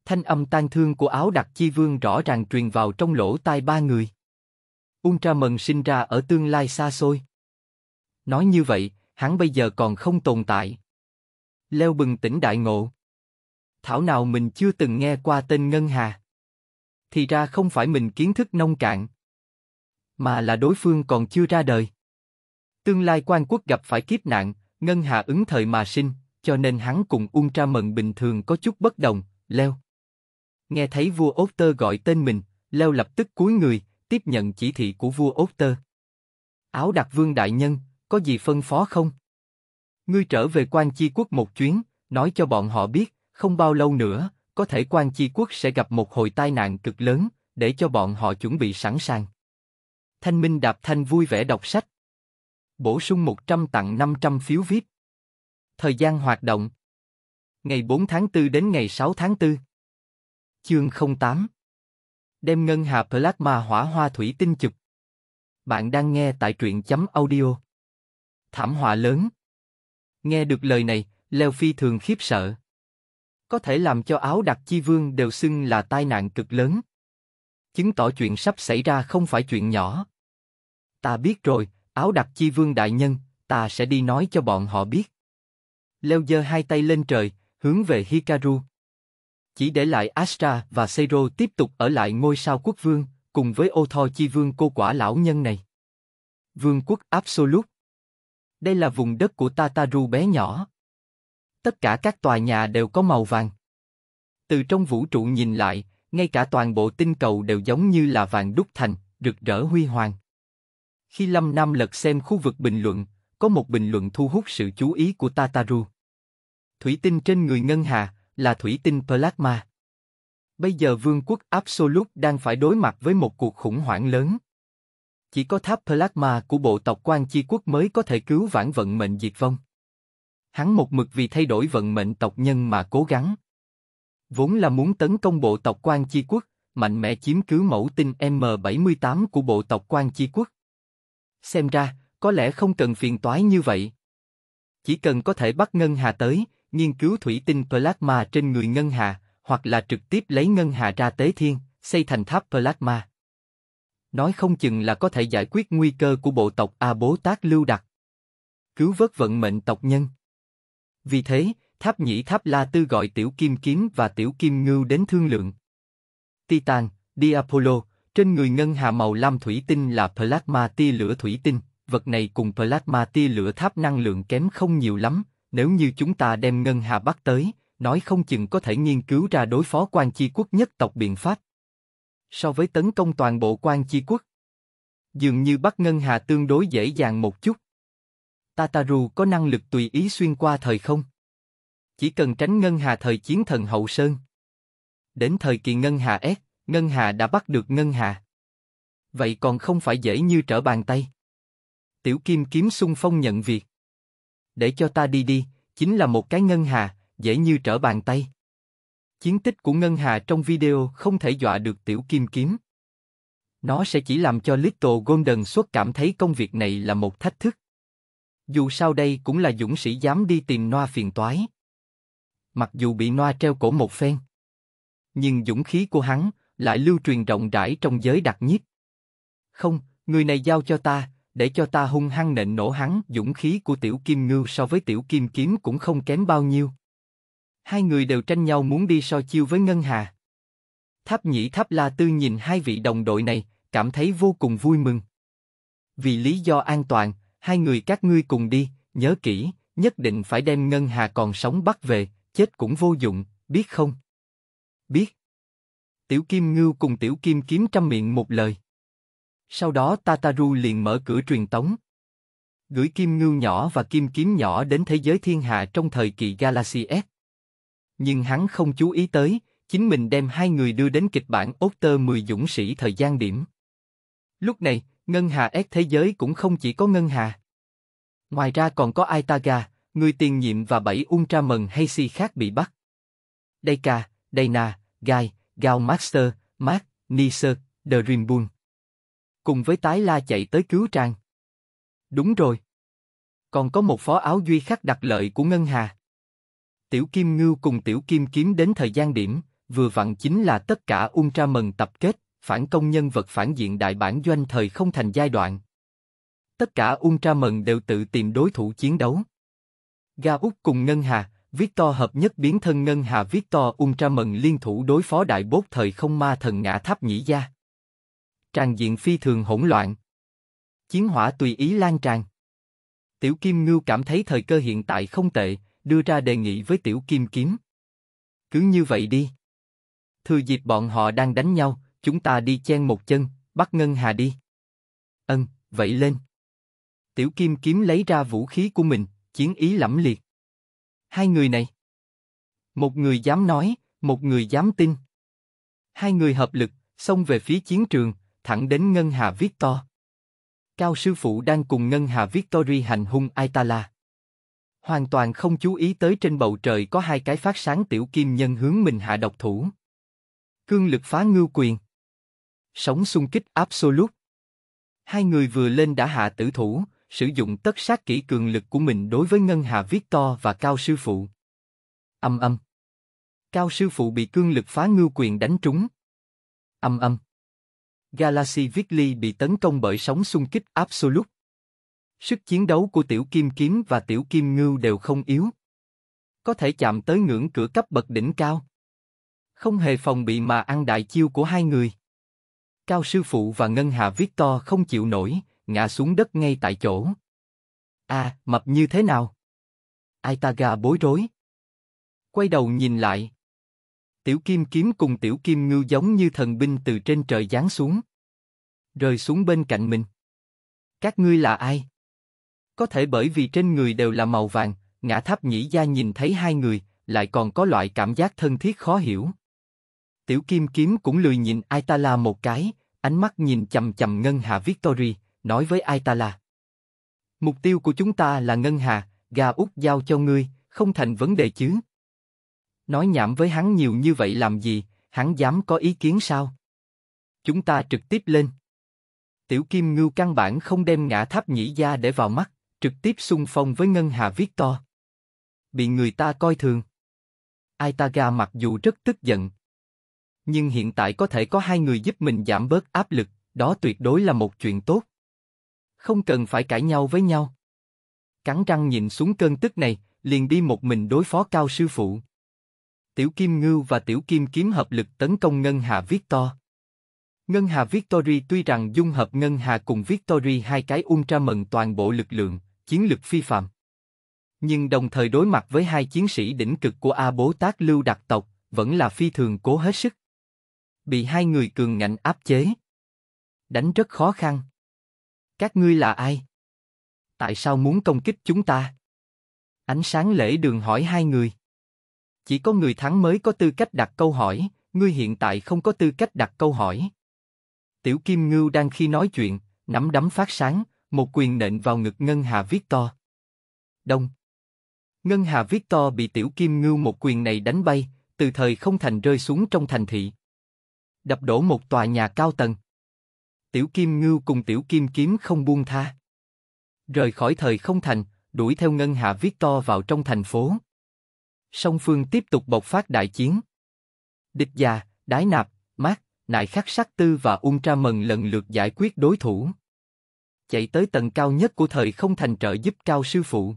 Thanh âm tan thương của áo đặc chi vương rõ ràng truyền vào trong lỗ tai ba người. Ultra mần sinh ra ở tương lai xa xôi. Nói như vậy, hắn bây giờ còn không tồn tại, leo bừng tỉnh đại ngộ. Thảo nào mình chưa từng nghe qua tên Ngân Hà. Thì ra không phải mình kiến thức nông cạn, mà là đối phương còn chưa ra đời. Tương lai quan quốc gặp phải kiếp nạn, Ngân Hà ứng thời mà sinh, cho nên hắn cùng Ultra Mận bình thường có chút bất đồng, leo. Nghe thấy vua Ốt Tơ gọi tên mình, leo lập tức cúi người, tiếp nhận chỉ thị của vua Ốt Tơ. Áo đặc vương đại nhân, có gì phân phó không? Ngươi trở về quan chi quốc một chuyến, nói cho bọn họ biết, không bao lâu nữa, có thể quan chi quốc sẽ gặp một hồi tai nạn cực lớn, để cho bọn họ chuẩn bị sẵn sàng. Thanh Minh Đạp Thanh vui vẻ đọc sách. Bổ sung 100 tặng 500 phiếu viết. Thời gian hoạt động. Ngày 4 tháng 4 đến ngày 6 tháng 4. Chương 08 Đem ngân hà plasma hỏa hoa thủy tinh chụp. Bạn đang nghe tại truyện chấm audio. Thảm họa lớn Nghe được lời này, Leo phi thường khiếp sợ. Có thể làm cho áo đặc chi vương đều xưng là tai nạn cực lớn. Chứng tỏ chuyện sắp xảy ra không phải chuyện nhỏ. Ta biết rồi, áo đặc chi vương đại nhân, ta sẽ đi nói cho bọn họ biết. Leo giơ hai tay lên trời, hướng về Hikaru. Chỉ để lại Astra và Seiro tiếp tục ở lại ngôi sao quốc vương, cùng với ô tho chi vương cô quả lão nhân này. Vương quốc Absolute đây là vùng đất của Tataru bé nhỏ. Tất cả các tòa nhà đều có màu vàng. Từ trong vũ trụ nhìn lại, ngay cả toàn bộ tinh cầu đều giống như là vàng đúc thành, rực rỡ huy hoàng. Khi Lâm Nam lật xem khu vực bình luận, có một bình luận thu hút sự chú ý của Tataru. Thủy tinh trên người Ngân Hà là thủy tinh plasma. Bây giờ vương quốc Absolute đang phải đối mặt với một cuộc khủng hoảng lớn. Chỉ có tháp plasma của bộ tộc quan chi quốc mới có thể cứu vãn vận mệnh diệt vong. Hắn một mực vì thay đổi vận mệnh tộc nhân mà cố gắng. Vốn là muốn tấn công bộ tộc quan chi quốc, mạnh mẽ chiếm cứ mẫu tinh M78 của bộ tộc quan chi quốc. Xem ra, có lẽ không cần phiền toái như vậy. Chỉ cần có thể bắt Ngân Hà tới, nghiên cứu thủy tinh plasma trên người Ngân Hà, hoặc là trực tiếp lấy Ngân Hà ra tế thiên, xây thành tháp plasma. Nói không chừng là có thể giải quyết nguy cơ của bộ tộc A à Bố Tát Lưu Đặc. Cứu vớt vận mệnh tộc nhân. Vì thế, Tháp Nhĩ Tháp La Tư gọi Tiểu Kim Kiếm và Tiểu Kim Ngưu đến thương lượng. Titan, Diapolo, trên người ngân hà màu lam thủy tinh là plasma tia lửa thủy tinh, vật này cùng plasma tia lửa tháp năng lượng kém không nhiều lắm, nếu như chúng ta đem ngân hà bắt tới, nói không chừng có thể nghiên cứu ra đối phó quan chi quốc nhất tộc biện pháp so với tấn công toàn bộ quan chi quốc. Dường như bắt Ngân Hà tương đối dễ dàng một chút. Tataru có năng lực tùy ý xuyên qua thời không. Chỉ cần tránh Ngân Hà thời chiến thần hậu sơn. Đến thời kỳ Ngân Hà S, Ngân Hà đã bắt được Ngân Hà. Vậy còn không phải dễ như trở bàn tay. Tiểu Kim kiếm xung phong nhận việc. Để cho ta đi đi, chính là một cái Ngân Hà, dễ như trở bàn tay. Chiến tích của Ngân Hà trong video không thể dọa được Tiểu Kim Kiếm. Nó sẽ chỉ làm cho Little Golden Xuất cảm thấy công việc này là một thách thức. Dù sao đây cũng là dũng sĩ dám đi tìm Noa phiền toái. Mặc dù bị Noa treo cổ một phen, nhưng dũng khí của hắn lại lưu truyền rộng rãi trong giới đặc nhiếp. Không, người này giao cho ta, để cho ta hung hăng nện nổ hắn. Dũng khí của tiểu kim ngưu so với tiểu kim kiếm cũng không kém bao nhiêu hai người đều tranh nhau muốn đi so chiêu với Ngân Hà. Tháp Nhĩ Tháp La Tư nhìn hai vị đồng đội này, cảm thấy vô cùng vui mừng. Vì lý do an toàn, hai người các ngươi cùng đi, nhớ kỹ, nhất định phải đem Ngân Hà còn sống bắt về, chết cũng vô dụng, biết không? Biết. Tiểu Kim Ngưu cùng Tiểu Kim Kiếm trăm miệng một lời. Sau đó Tataru liền mở cửa truyền tống. Gửi Kim Ngưu nhỏ và Kim Kiếm nhỏ đến thế giới thiên hạ trong thời kỳ Galaxy S. Nhưng hắn không chú ý tới, chính mình đem hai người đưa đến kịch bản ốt tơ 10 dũng sĩ thời gian điểm. Lúc này, Ngân Hà ép thế giới cũng không chỉ có Ngân Hà. Ngoài ra còn có Aitaga, người tiền nhiệm và bảy Ultra Mần hay si khác bị bắt. Deika, Dana, Gai, Gao Master, Mark, Nisơ, The Rimboon. Cùng với tái la chạy tới cứu trang. Đúng rồi. Còn có một phó áo duy khắc đặc lợi của Ngân Hà. Tiểu Kim Ngưu cùng Tiểu Kim Kiếm đến thời gian điểm, vừa vặn chính là tất cả Ultra Mần tập kết, phản công nhân vật phản diện đại bản doanh thời không thành giai đoạn. Tất cả Ultra Mần đều tự tìm đối thủ chiến đấu. Ga Úc cùng Ngân Hà, Victor hợp nhất biến thân Ngân Hà Victor Ultra Mần liên thủ đối phó đại bốt thời không ma thần ngã tháp nhĩ gia. Tràn diện phi thường hỗn loạn. Chiến hỏa tùy ý lan tràn. Tiểu Kim Ngưu cảm thấy thời cơ hiện tại không tệ, đưa ra đề nghị với Tiểu Kim Kiếm. Cứ như vậy đi. Thừa dịp bọn họ đang đánh nhau, chúng ta đi chen một chân, bắt Ngân Hà đi. Ân, vậy lên. Tiểu Kim Kiếm lấy ra vũ khí của mình, chiến ý lẫm liệt. Hai người này. Một người dám nói, một người dám tin. Hai người hợp lực, xông về phía chiến trường, thẳng đến Ngân Hà Victor. Cao sư phụ đang cùng Ngân Hà Victory hành hung Aitala hoàn toàn không chú ý tới trên bầu trời có hai cái phát sáng tiểu kim nhân hướng mình hạ độc thủ. Cương lực phá ngưu quyền. Sống xung kích absolute. Hai người vừa lên đã hạ tử thủ, sử dụng tất sát kỹ cường lực của mình đối với Ngân Hà Victor và Cao Sư Phụ. Âm âm. Cao Sư Phụ bị cương lực phá ngưu quyền đánh trúng. Âm âm. Galaxy Weekly bị tấn công bởi sóng xung kích Absolute. Sức chiến đấu của tiểu kim kiếm và tiểu kim ngưu đều không yếu. Có thể chạm tới ngưỡng cửa cấp bậc đỉnh cao. Không hề phòng bị mà ăn đại chiêu của hai người. Cao sư phụ và Ngân Hà Victor không chịu nổi, ngã xuống đất ngay tại chỗ. À, mập như thế nào? Aitaga bối rối. Quay đầu nhìn lại. Tiểu kim kiếm cùng tiểu kim ngưu giống như thần binh từ trên trời giáng xuống. Rời xuống bên cạnh mình. Các ngươi là ai? Có thể bởi vì trên người đều là màu vàng, ngã tháp nhĩ gia nhìn thấy hai người, lại còn có loại cảm giác thân thiết khó hiểu. Tiểu Kim Kiếm cũng lười nhìn Aitala một cái, ánh mắt nhìn chầm chầm Ngân Hà Victory, nói với Aitala. Mục tiêu của chúng ta là Ngân Hà, gà út giao cho ngươi, không thành vấn đề chứ. Nói nhảm với hắn nhiều như vậy làm gì, hắn dám có ý kiến sao? Chúng ta trực tiếp lên. Tiểu Kim Ngưu căn bản không đem ngã tháp nhĩ gia để vào mắt trực tiếp xung phong với ngân hà Victor. Bị người ta coi thường. Aitaga mặc dù rất tức giận, nhưng hiện tại có thể có hai người giúp mình giảm bớt áp lực, đó tuyệt đối là một chuyện tốt. Không cần phải cãi nhau với nhau. Cắn răng nhìn xuống cơn tức này, liền đi một mình đối phó cao sư phụ. Tiểu Kim Ngưu và Tiểu Kim kiếm hợp lực tấn công Ngân Hà Victor. Ngân Hà Victory tuy rằng dung hợp Ngân Hà cùng Victory hai cái ultra mận toàn bộ lực lượng, chiến lực phi phạm. Nhưng đồng thời đối mặt với hai chiến sĩ đỉnh cực của A Bố Tát Lưu đặc tộc, vẫn là phi thường cố hết sức. Bị hai người cường ngạnh áp chế. Đánh rất khó khăn. Các ngươi là ai? Tại sao muốn công kích chúng ta? Ánh sáng lễ đường hỏi hai người. Chỉ có người thắng mới có tư cách đặt câu hỏi, ngươi hiện tại không có tư cách đặt câu hỏi. Tiểu Kim Ngưu đang khi nói chuyện, nắm đấm phát sáng, một quyền nện vào ngực Ngân Hà Victor. Đông. Ngân Hà Victor bị Tiểu Kim Ngưu một quyền này đánh bay, từ thời không thành rơi xuống trong thành thị. Đập đổ một tòa nhà cao tầng. Tiểu Kim Ngưu cùng Tiểu Kim Kiếm không buông tha. Rời khỏi thời không thành, đuổi theo Ngân Hà Victor vào trong thành phố. Song phương tiếp tục bộc phát đại chiến. Địch già, đái nạp, mát, nại khắc sắc tư và ultra mần lần lượt giải quyết đối thủ chạy tới tầng cao nhất của thời không thành trợ giúp cao sư phụ.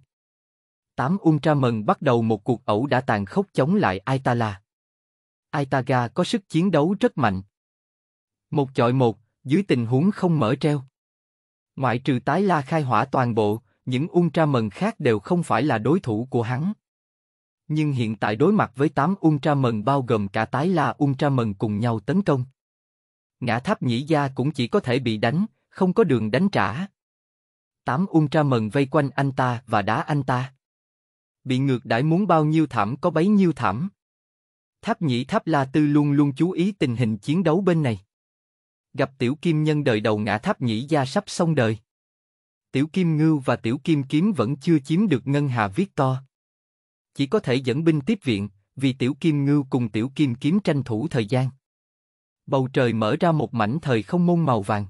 Tám Ultraman bắt đầu một cuộc ẩu đã tàn khốc chống lại Aitala. Aitaga có sức chiến đấu rất mạnh. Một chọi một, dưới tình huống không mở treo. Ngoại trừ tái la khai hỏa toàn bộ, những Ultraman khác đều không phải là đối thủ của hắn. Nhưng hiện tại đối mặt với tám 8 Ultraman bao gồm cả tái la Ultraman cùng nhau tấn công. Ngã tháp nhĩ gia cũng chỉ có thể bị đánh, không có đường đánh trả. Tám Ultra mần vây quanh anh ta và đá anh ta. Bị ngược đãi muốn bao nhiêu thảm có bấy nhiêu thảm. Tháp nhĩ tháp la tư luôn luôn chú ý tình hình chiến đấu bên này. Gặp tiểu kim nhân đời đầu ngã tháp nhĩ gia sắp xong đời. Tiểu kim ngưu và tiểu kim kiếm vẫn chưa chiếm được ngân hà viết to. Chỉ có thể dẫn binh tiếp viện, vì tiểu kim ngưu cùng tiểu kim kiếm tranh thủ thời gian. Bầu trời mở ra một mảnh thời không môn màu vàng.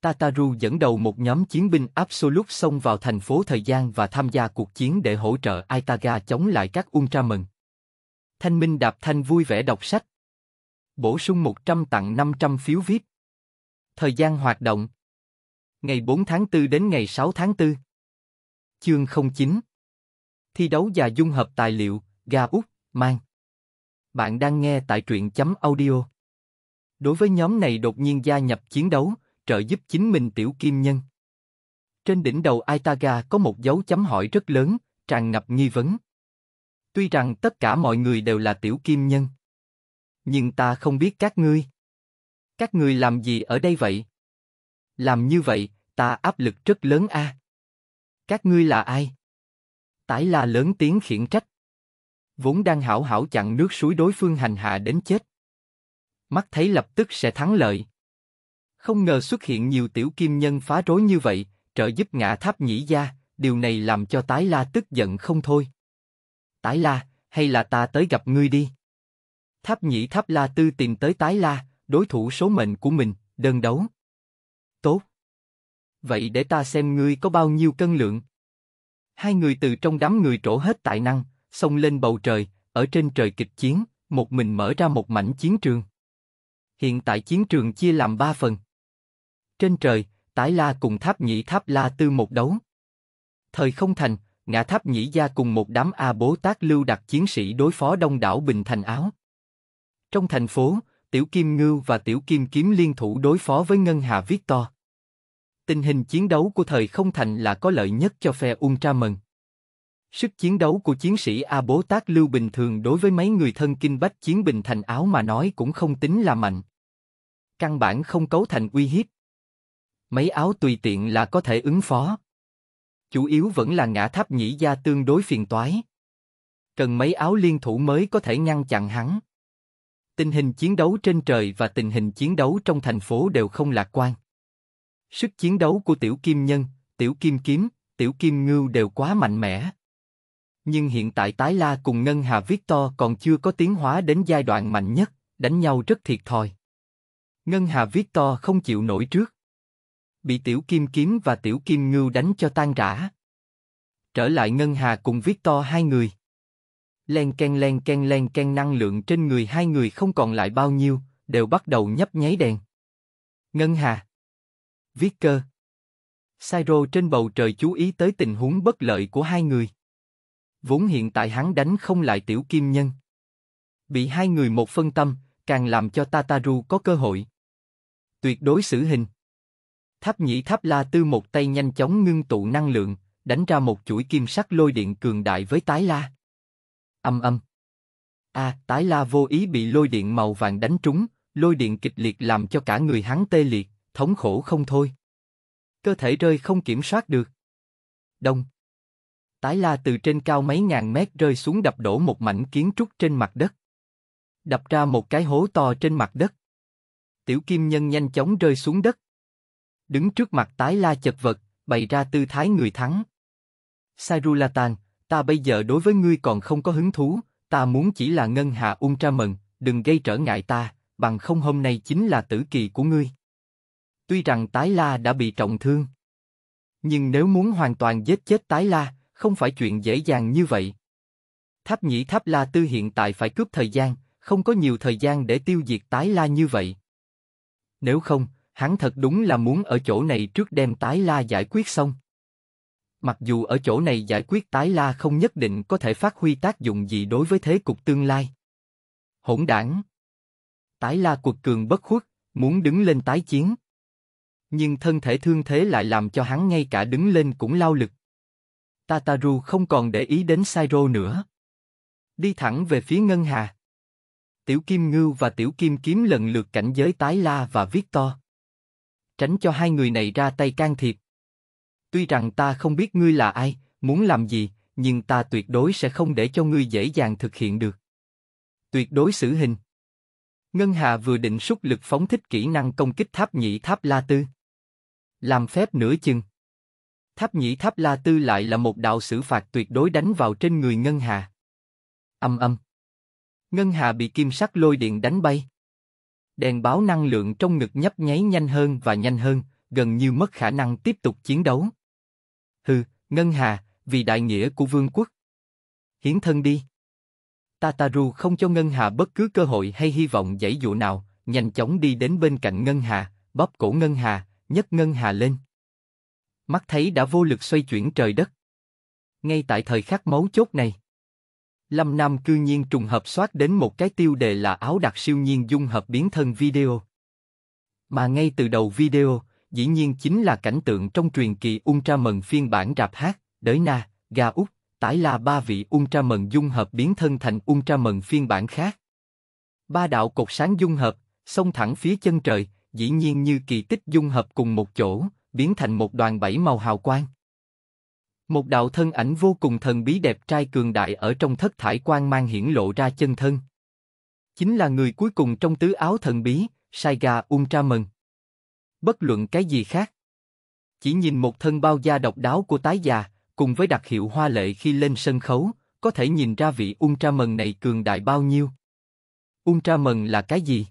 Tataru dẫn đầu một nhóm chiến binh Absolute xông vào thành phố thời gian và tham gia cuộc chiến để hỗ trợ Aitaga chống lại các Ultraman. Thanh Minh Đạp Thanh vui vẻ đọc sách. Bổ sung 100 tặng 500 phiếu VIP. Thời gian hoạt động Ngày 4 tháng 4 đến ngày 6 tháng 4 Chương 09 Thi đấu và dung hợp tài liệu, Ga Úc, Mang Bạn đang nghe tại truyện chấm audio Đối với nhóm này đột nhiên gia nhập chiến đấu, trợ giúp chính mình tiểu kim nhân. Trên đỉnh đầu Aitaga có một dấu chấm hỏi rất lớn, tràn ngập nghi vấn. Tuy rằng tất cả mọi người đều là tiểu kim nhân. Nhưng ta không biết các ngươi. Các ngươi làm gì ở đây vậy? Làm như vậy, ta áp lực rất lớn a. À? Các ngươi là ai? Tải là lớn tiếng khiển trách. Vốn đang hảo hảo chặn nước suối đối phương hành hạ đến chết. Mắt thấy lập tức sẽ thắng lợi. Không ngờ xuất hiện nhiều tiểu kim nhân phá rối như vậy, trợ giúp ngã tháp nhĩ gia, điều này làm cho Tái La tức giận không thôi. Tái La, hay là ta tới gặp ngươi đi. Tháp nhĩ tháp La Tư tìm tới Tái La, đối thủ số mệnh của mình, đơn đấu. Tốt. Vậy để ta xem ngươi có bao nhiêu cân lượng. Hai người từ trong đám người trổ hết tài năng, xông lên bầu trời, ở trên trời kịch chiến, một mình mở ra một mảnh chiến trường. Hiện tại chiến trường chia làm ba phần. Trên trời, Tái La cùng Tháp Nhĩ Tháp La Tư một đấu. Thời không thành, ngã Tháp Nhĩ Gia cùng một đám A Bố Tát lưu đặt chiến sĩ đối phó đông đảo Bình Thành Áo. Trong thành phố, Tiểu Kim Ngưu và Tiểu Kim Kiếm liên thủ đối phó với Ngân Hà Victor. Tình hình chiến đấu của thời không thành là có lợi nhất cho phe Ultraman. Sức chiến đấu của chiến sĩ A Bố Tát Lưu bình thường đối với mấy người thân kinh bách chiến bình thành áo mà nói cũng không tính là mạnh. Căn bản không cấu thành uy hiếp mấy áo tùy tiện là có thể ứng phó. Chủ yếu vẫn là ngã tháp nhĩ gia tương đối phiền toái. Cần mấy áo liên thủ mới có thể ngăn chặn hắn. Tình hình chiến đấu trên trời và tình hình chiến đấu trong thành phố đều không lạc quan. Sức chiến đấu của tiểu kim nhân, tiểu kim kiếm, tiểu kim ngưu đều quá mạnh mẽ. Nhưng hiện tại Tái La cùng Ngân Hà Victor còn chưa có tiến hóa đến giai đoạn mạnh nhất, đánh nhau rất thiệt thòi. Ngân Hà Victor không chịu nổi trước bị tiểu kim kiếm và tiểu kim ngưu đánh cho tan rã. Trở lại ngân hà cùng viết to hai người. Len ken len ken len ken năng lượng trên người hai người không còn lại bao nhiêu, đều bắt đầu nhấp nháy đèn. Ngân hà. Viết cơ. Sairo trên bầu trời chú ý tới tình huống bất lợi của hai người. Vốn hiện tại hắn đánh không lại tiểu kim nhân. Bị hai người một phân tâm, càng làm cho Tataru có cơ hội. Tuyệt đối xử hình. Tháp nhĩ tháp la tư một tay nhanh chóng ngưng tụ năng lượng, đánh ra một chuỗi kim sắc lôi điện cường đại với tái la. Âm âm. A, à, tái la vô ý bị lôi điện màu vàng đánh trúng, lôi điện kịch liệt làm cho cả người hắn tê liệt, thống khổ không thôi. Cơ thể rơi không kiểm soát được. Đông. Tái la từ trên cao mấy ngàn mét rơi xuống đập đổ một mảnh kiến trúc trên mặt đất. Đập ra một cái hố to trên mặt đất. Tiểu kim nhân nhanh chóng rơi xuống đất, đứng trước mặt tái la chật vật, bày ra tư thái người thắng. Sairulatan, ta bây giờ đối với ngươi còn không có hứng thú, ta muốn chỉ là ngân hạ Ultraman, đừng gây trở ngại ta, bằng không hôm nay chính là tử kỳ của ngươi. Tuy rằng tái la đã bị trọng thương, nhưng nếu muốn hoàn toàn giết chết tái la, không phải chuyện dễ dàng như vậy. Tháp nhĩ tháp la tư hiện tại phải cướp thời gian, không có nhiều thời gian để tiêu diệt tái la như vậy. Nếu không, hắn thật đúng là muốn ở chỗ này trước đem tái la giải quyết xong. Mặc dù ở chỗ này giải quyết tái la không nhất định có thể phát huy tác dụng gì đối với thế cục tương lai. Hỗn đảng Tái la cuộc cường bất khuất, muốn đứng lên tái chiến. Nhưng thân thể thương thế lại làm cho hắn ngay cả đứng lên cũng lao lực. Tataru không còn để ý đến Sairo nữa. Đi thẳng về phía Ngân Hà. Tiểu Kim Ngưu và Tiểu Kim Kiếm lần lượt cảnh giới tái la và Victor tránh cho hai người này ra tay can thiệp. Tuy rằng ta không biết ngươi là ai, muốn làm gì, nhưng ta tuyệt đối sẽ không để cho ngươi dễ dàng thực hiện được. Tuyệt đối xử hình. Ngân Hà vừa định súc lực phóng thích kỹ năng công kích tháp nhị tháp La Tư. Làm phép nửa chừng. Tháp nhị tháp La Tư lại là một đạo xử phạt tuyệt đối đánh vào trên người Ngân Hà. Âm âm. Ngân Hà bị kim sắc lôi điện đánh bay đèn báo năng lượng trong ngực nhấp nháy nhanh hơn và nhanh hơn, gần như mất khả năng tiếp tục chiến đấu. Hừ, Ngân Hà, vì đại nghĩa của vương quốc. Hiến thân đi. Tataru không cho Ngân Hà bất cứ cơ hội hay hy vọng giải dụ nào, nhanh chóng đi đến bên cạnh Ngân Hà, bóp cổ Ngân Hà, nhấc Ngân Hà lên. Mắt thấy đã vô lực xoay chuyển trời đất. Ngay tại thời khắc máu chốt này, Lâm Nam cư nhiên trùng hợp soát đến một cái tiêu đề là áo đặc siêu nhiên dung hợp biến thân video. Mà ngay từ đầu video, dĩ nhiên chính là cảnh tượng trong truyền kỳ Ultra Mần phiên bản rạp hát, đới na, ga út, tải La ba vị Ultra Mần dung hợp biến thân thành Ultra Mần phiên bản khác. Ba đạo cột sáng dung hợp, xông thẳng phía chân trời, dĩ nhiên như kỳ tích dung hợp cùng một chỗ, biến thành một đoàn bảy màu hào quang. Một đạo thân ảnh vô cùng thần bí đẹp trai cường đại ở trong thất thải quan mang hiển lộ ra chân thân. Chính là người cuối cùng trong tứ áo thần bí, Saiga Ultraman. Bất luận cái gì khác. Chỉ nhìn một thân bao da độc đáo của tái già, cùng với đặc hiệu hoa lệ khi lên sân khấu, có thể nhìn ra vị Ultraman này cường đại bao nhiêu. Ultraman là cái gì?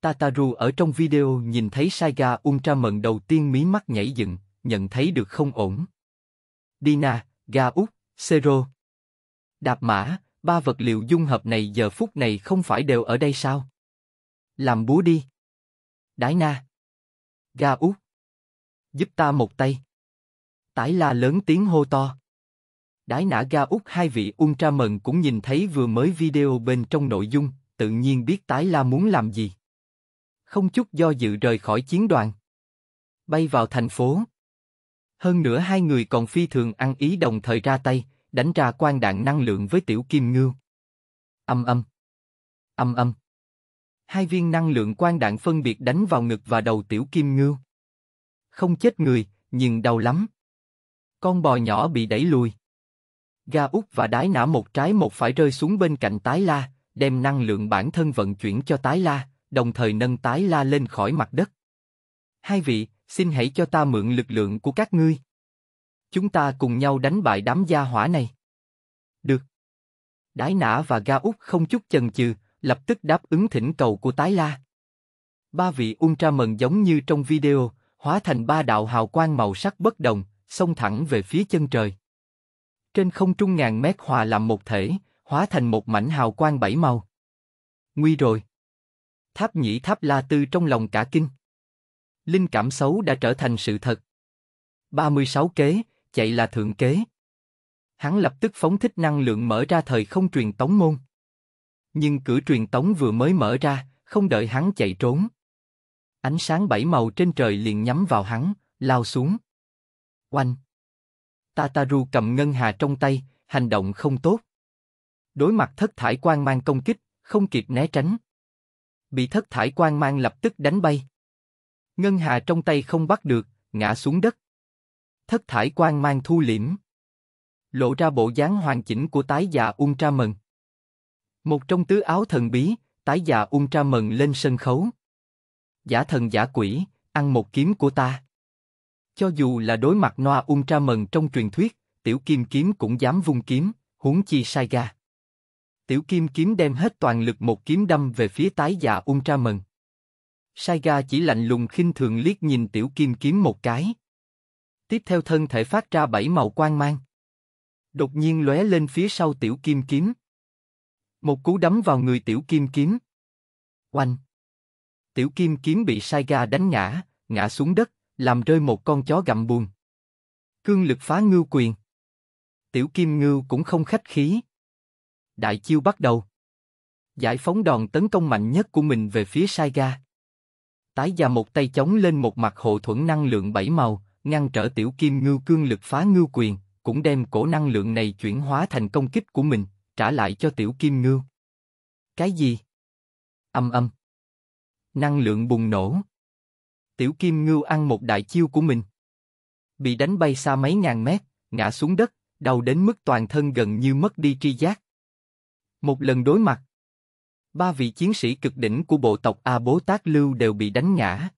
Tataru ở trong video nhìn thấy Saiga Ultraman đầu tiên mí mắt nhảy dựng, nhận thấy được không ổn. Dina, gà Úc, Sero. Đạp mã, ba vật liệu dung hợp này giờ phút này không phải đều ở đây sao? Làm búa đi. Đái na. Ga út. Giúp ta một tay. Tải la lớn tiếng hô to. Đái nã ga út hai vị ultra mần cũng nhìn thấy vừa mới video bên trong nội dung, tự nhiên biết tái la muốn làm gì. Không chút do dự rời khỏi chiến đoàn. Bay vào thành phố. Hơn nữa hai người còn phi thường ăn ý đồng thời ra tay, đánh ra quan đạn năng lượng với tiểu kim ngưu. Âm âm. Âm âm. Hai viên năng lượng quan đạn phân biệt đánh vào ngực và đầu tiểu kim ngưu. Không chết người, nhưng đau lắm. Con bò nhỏ bị đẩy lùi. Ga út và đái nã một trái một phải rơi xuống bên cạnh tái la, đem năng lượng bản thân vận chuyển cho tái la, đồng thời nâng tái la lên khỏi mặt đất. Hai vị, xin hãy cho ta mượn lực lượng của các ngươi. Chúng ta cùng nhau đánh bại đám gia hỏa này. Được. Đái nã và ga út không chút chần chừ, lập tức đáp ứng thỉnh cầu của Tái La. Ba vị Ultra Mần giống như trong video, hóa thành ba đạo hào quang màu sắc bất đồng, xông thẳng về phía chân trời. Trên không trung ngàn mét hòa làm một thể, hóa thành một mảnh hào quang bảy màu. Nguy rồi. Tháp nhĩ tháp la tư trong lòng cả kinh linh cảm xấu đã trở thành sự thật. 36 kế, chạy là thượng kế. Hắn lập tức phóng thích năng lượng mở ra thời không truyền tống môn. Nhưng cửa truyền tống vừa mới mở ra, không đợi hắn chạy trốn. Ánh sáng bảy màu trên trời liền nhắm vào hắn, lao xuống. Oanh! Tataru cầm ngân hà trong tay, hành động không tốt. Đối mặt thất thải quan mang công kích, không kịp né tránh. Bị thất thải quan mang lập tức đánh bay. Ngân hà trong tay không bắt được, ngã xuống đất. Thất thải quan mang thu liễm. Lộ ra bộ dáng hoàn chỉnh của tái già Ultra Mần. Một trong tứ áo thần bí, tái già Ultra Mần lên sân khấu. Giả thần giả quỷ, ăn một kiếm của ta. Cho dù là đối mặt Noa Ultra Mần trong truyền thuyết, tiểu kim kiếm cũng dám vung kiếm, huống chi sai ga. Tiểu kim kiếm đem hết toàn lực một kiếm đâm về phía tái già Ultra Mần. Saiga chỉ lạnh lùng khinh thường liếc nhìn tiểu kim kiếm một cái. Tiếp theo thân thể phát ra bảy màu quang mang. Đột nhiên lóe lên phía sau tiểu kim kiếm. Một cú đấm vào người tiểu kim kiếm. Oanh! Tiểu kim kiếm bị Saiga đánh ngã, ngã xuống đất, làm rơi một con chó gặm buồn. Cương lực phá ngưu quyền. Tiểu kim ngưu cũng không khách khí. Đại chiêu bắt đầu. Giải phóng đòn tấn công mạnh nhất của mình về phía Saiga. Tái già một tay chống lên một mặt hộ thuẫn năng lượng bảy màu, ngăn trở tiểu kim ngưu cương lực phá ngưu quyền, cũng đem cổ năng lượng này chuyển hóa thành công kích của mình, trả lại cho tiểu kim ngưu. Cái gì? Âm âm. Năng lượng bùng nổ. Tiểu kim ngưu ăn một đại chiêu của mình. Bị đánh bay xa mấy ngàn mét, ngã xuống đất, đau đến mức toàn thân gần như mất đi tri giác. Một lần đối mặt, ba vị chiến sĩ cực đỉnh của bộ tộc A Bố Tát Lưu đều bị đánh ngã.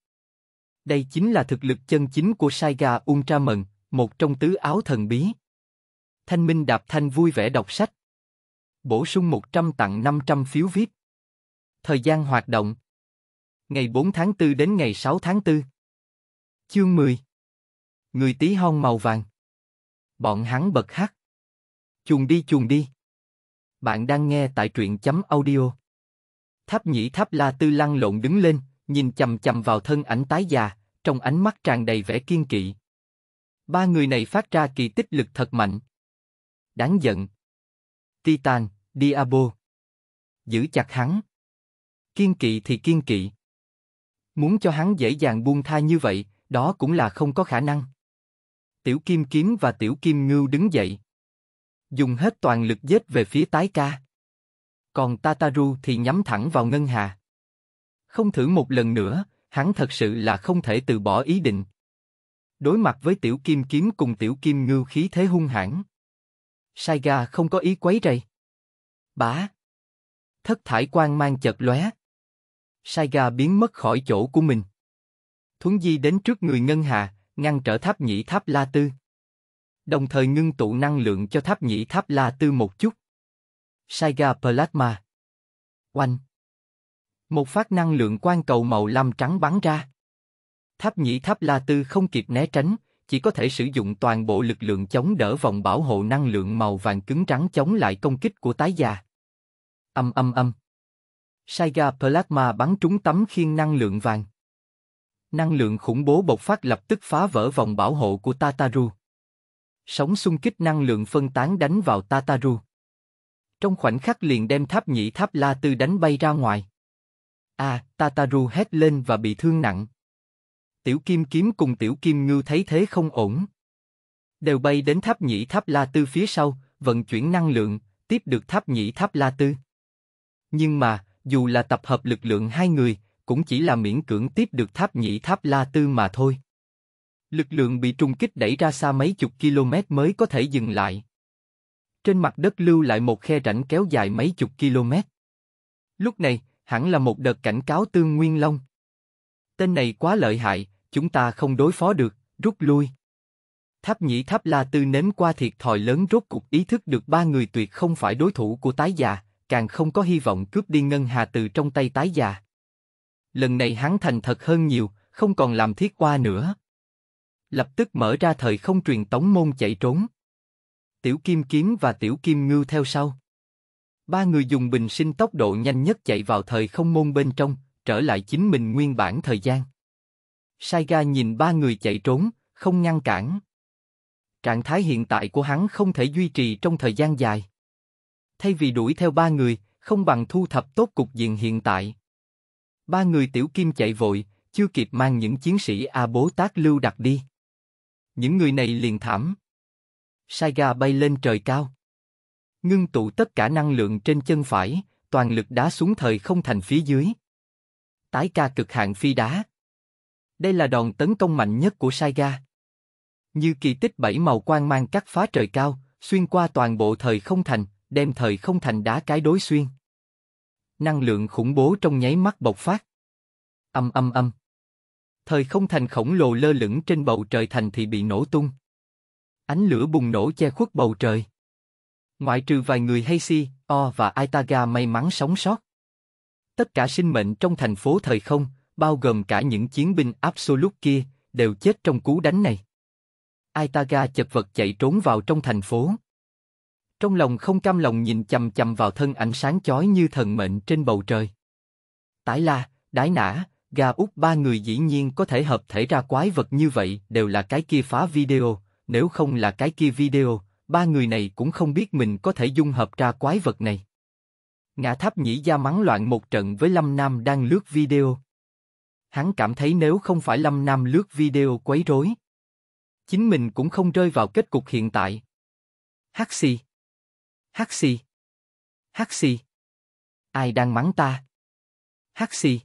Đây chính là thực lực chân chính của Saiga Ultraman, một trong tứ áo thần bí. Thanh Minh Đạp Thanh vui vẻ đọc sách. Bổ sung 100 tặng 500 phiếu VIP. Thời gian hoạt động. Ngày 4 tháng 4 đến ngày 6 tháng 4. Chương 10. Người tí hon màu vàng. Bọn hắn bật hát. Chuồn đi chuồn đi. Bạn đang nghe tại truyện chấm audio. Tháp nhĩ tháp la tư lăn lộn đứng lên, nhìn chầm chầm vào thân ảnh tái già, trong ánh mắt tràn đầy vẻ kiên kỵ. Ba người này phát ra kỳ tích lực thật mạnh. Đáng giận. Titan, Diabo. Giữ chặt hắn. Kiên kỵ thì kiên kỵ. Muốn cho hắn dễ dàng buông tha như vậy, đó cũng là không có khả năng. Tiểu Kim Kiếm và Tiểu Kim Ngưu đứng dậy. Dùng hết toàn lực giết về phía tái ca còn Tataru thì nhắm thẳng vào ngân hà. Không thử một lần nữa, hắn thật sự là không thể từ bỏ ý định. Đối mặt với tiểu kim kiếm cùng tiểu kim ngưu khí thế hung hãn, Saiga không có ý quấy rầy. Bá. Thất thải quang mang chợt lóe. Saiga biến mất khỏi chỗ của mình. Thuấn di đến trước người ngân hà, ngăn trở tháp nhĩ tháp la tư. Đồng thời ngưng tụ năng lượng cho tháp nhĩ tháp la tư một chút Saiga Plasma. Oanh. Một phát năng lượng quang cầu màu lam trắng bắn ra. Tháp nhĩ tháp La Tư không kịp né tránh, chỉ có thể sử dụng toàn bộ lực lượng chống đỡ vòng bảo hộ năng lượng màu vàng cứng trắng chống lại công kích của tái già. Âm âm âm. Saiga Plasma bắn trúng tấm khiên năng lượng vàng. Năng lượng khủng bố bộc phát lập tức phá vỡ vòng bảo hộ của Tataru. Sóng xung kích năng lượng phân tán đánh vào Tataru trong khoảnh khắc liền đem tháp nhĩ tháp la tư đánh bay ra ngoài. A, à, Tataru hét lên và bị thương nặng. Tiểu kim kiếm cùng tiểu kim ngư thấy thế không ổn. Đều bay đến tháp nhĩ tháp la tư phía sau, vận chuyển năng lượng, tiếp được tháp nhĩ tháp la tư. Nhưng mà, dù là tập hợp lực lượng hai người, cũng chỉ là miễn cưỡng tiếp được tháp nhĩ tháp la tư mà thôi. Lực lượng bị trùng kích đẩy ra xa mấy chục km mới có thể dừng lại. Trên mặt đất lưu lại một khe rãnh kéo dài mấy chục km. Lúc này, hẳn là một đợt cảnh cáo tương nguyên long. Tên này quá lợi hại, chúng ta không đối phó được, rút lui. Tháp nhĩ tháp la tư nếm qua thiệt thòi lớn rốt cục ý thức được ba người tuyệt không phải đối thủ của tái già, càng không có hy vọng cướp đi ngân hà từ trong tay tái già. Lần này hắn thành thật hơn nhiều, không còn làm thiết qua nữa. Lập tức mở ra thời không truyền tống môn chạy trốn. Tiểu Kim Kiếm và Tiểu Kim Ngưu theo sau. Ba người dùng bình sinh tốc độ nhanh nhất chạy vào thời không môn bên trong, trở lại chính mình nguyên bản thời gian. Sai Ga nhìn ba người chạy trốn, không ngăn cản. Trạng thái hiện tại của hắn không thể duy trì trong thời gian dài. Thay vì đuổi theo ba người, không bằng thu thập tốt cục diện hiện tại. Ba người tiểu kim chạy vội, chưa kịp mang những chiến sĩ A Bố Tát lưu đặt đi. Những người này liền thảm. Saiga bay lên trời cao. Ngưng tụ tất cả năng lượng trên chân phải, toàn lực đá xuống thời không thành phía dưới. Tái ca cực hạn phi đá. Đây là đòn tấn công mạnh nhất của Saiga. Như kỳ tích bảy màu quang mang cắt phá trời cao, xuyên qua toàn bộ thời không thành, đem thời không thành đá cái đối xuyên. Năng lượng khủng bố trong nháy mắt bộc phát. Âm âm âm. Thời không thành khổng lồ lơ lửng trên bầu trời thành thì bị nổ tung. Ánh lửa bùng nổ che khuất bầu trời. Ngoại trừ vài người Heisi, O và Aitaga may mắn sống sót. Tất cả sinh mệnh trong thành phố thời không, bao gồm cả những chiến binh Absolute kia, đều chết trong cú đánh này. Aitaga chật vật chạy trốn vào trong thành phố. Trong lòng không cam lòng nhìn chầm chầm vào thân ảnh sáng chói như thần mệnh trên bầu trời. Tải la, đái nã, gà út ba người dĩ nhiên có thể hợp thể ra quái vật như vậy đều là cái kia phá video, nếu không là cái kia video, ba người này cũng không biết mình có thể dung hợp ra quái vật này. Ngã tháp nhĩ gia mắng loạn một trận với Lâm Nam đang lướt video. Hắn cảm thấy nếu không phải Lâm Nam lướt video quấy rối, chính mình cũng không rơi vào kết cục hiện tại. Hắc xì. Hắc xì. Hắc xì. Ai đang mắng ta? Hắc xì.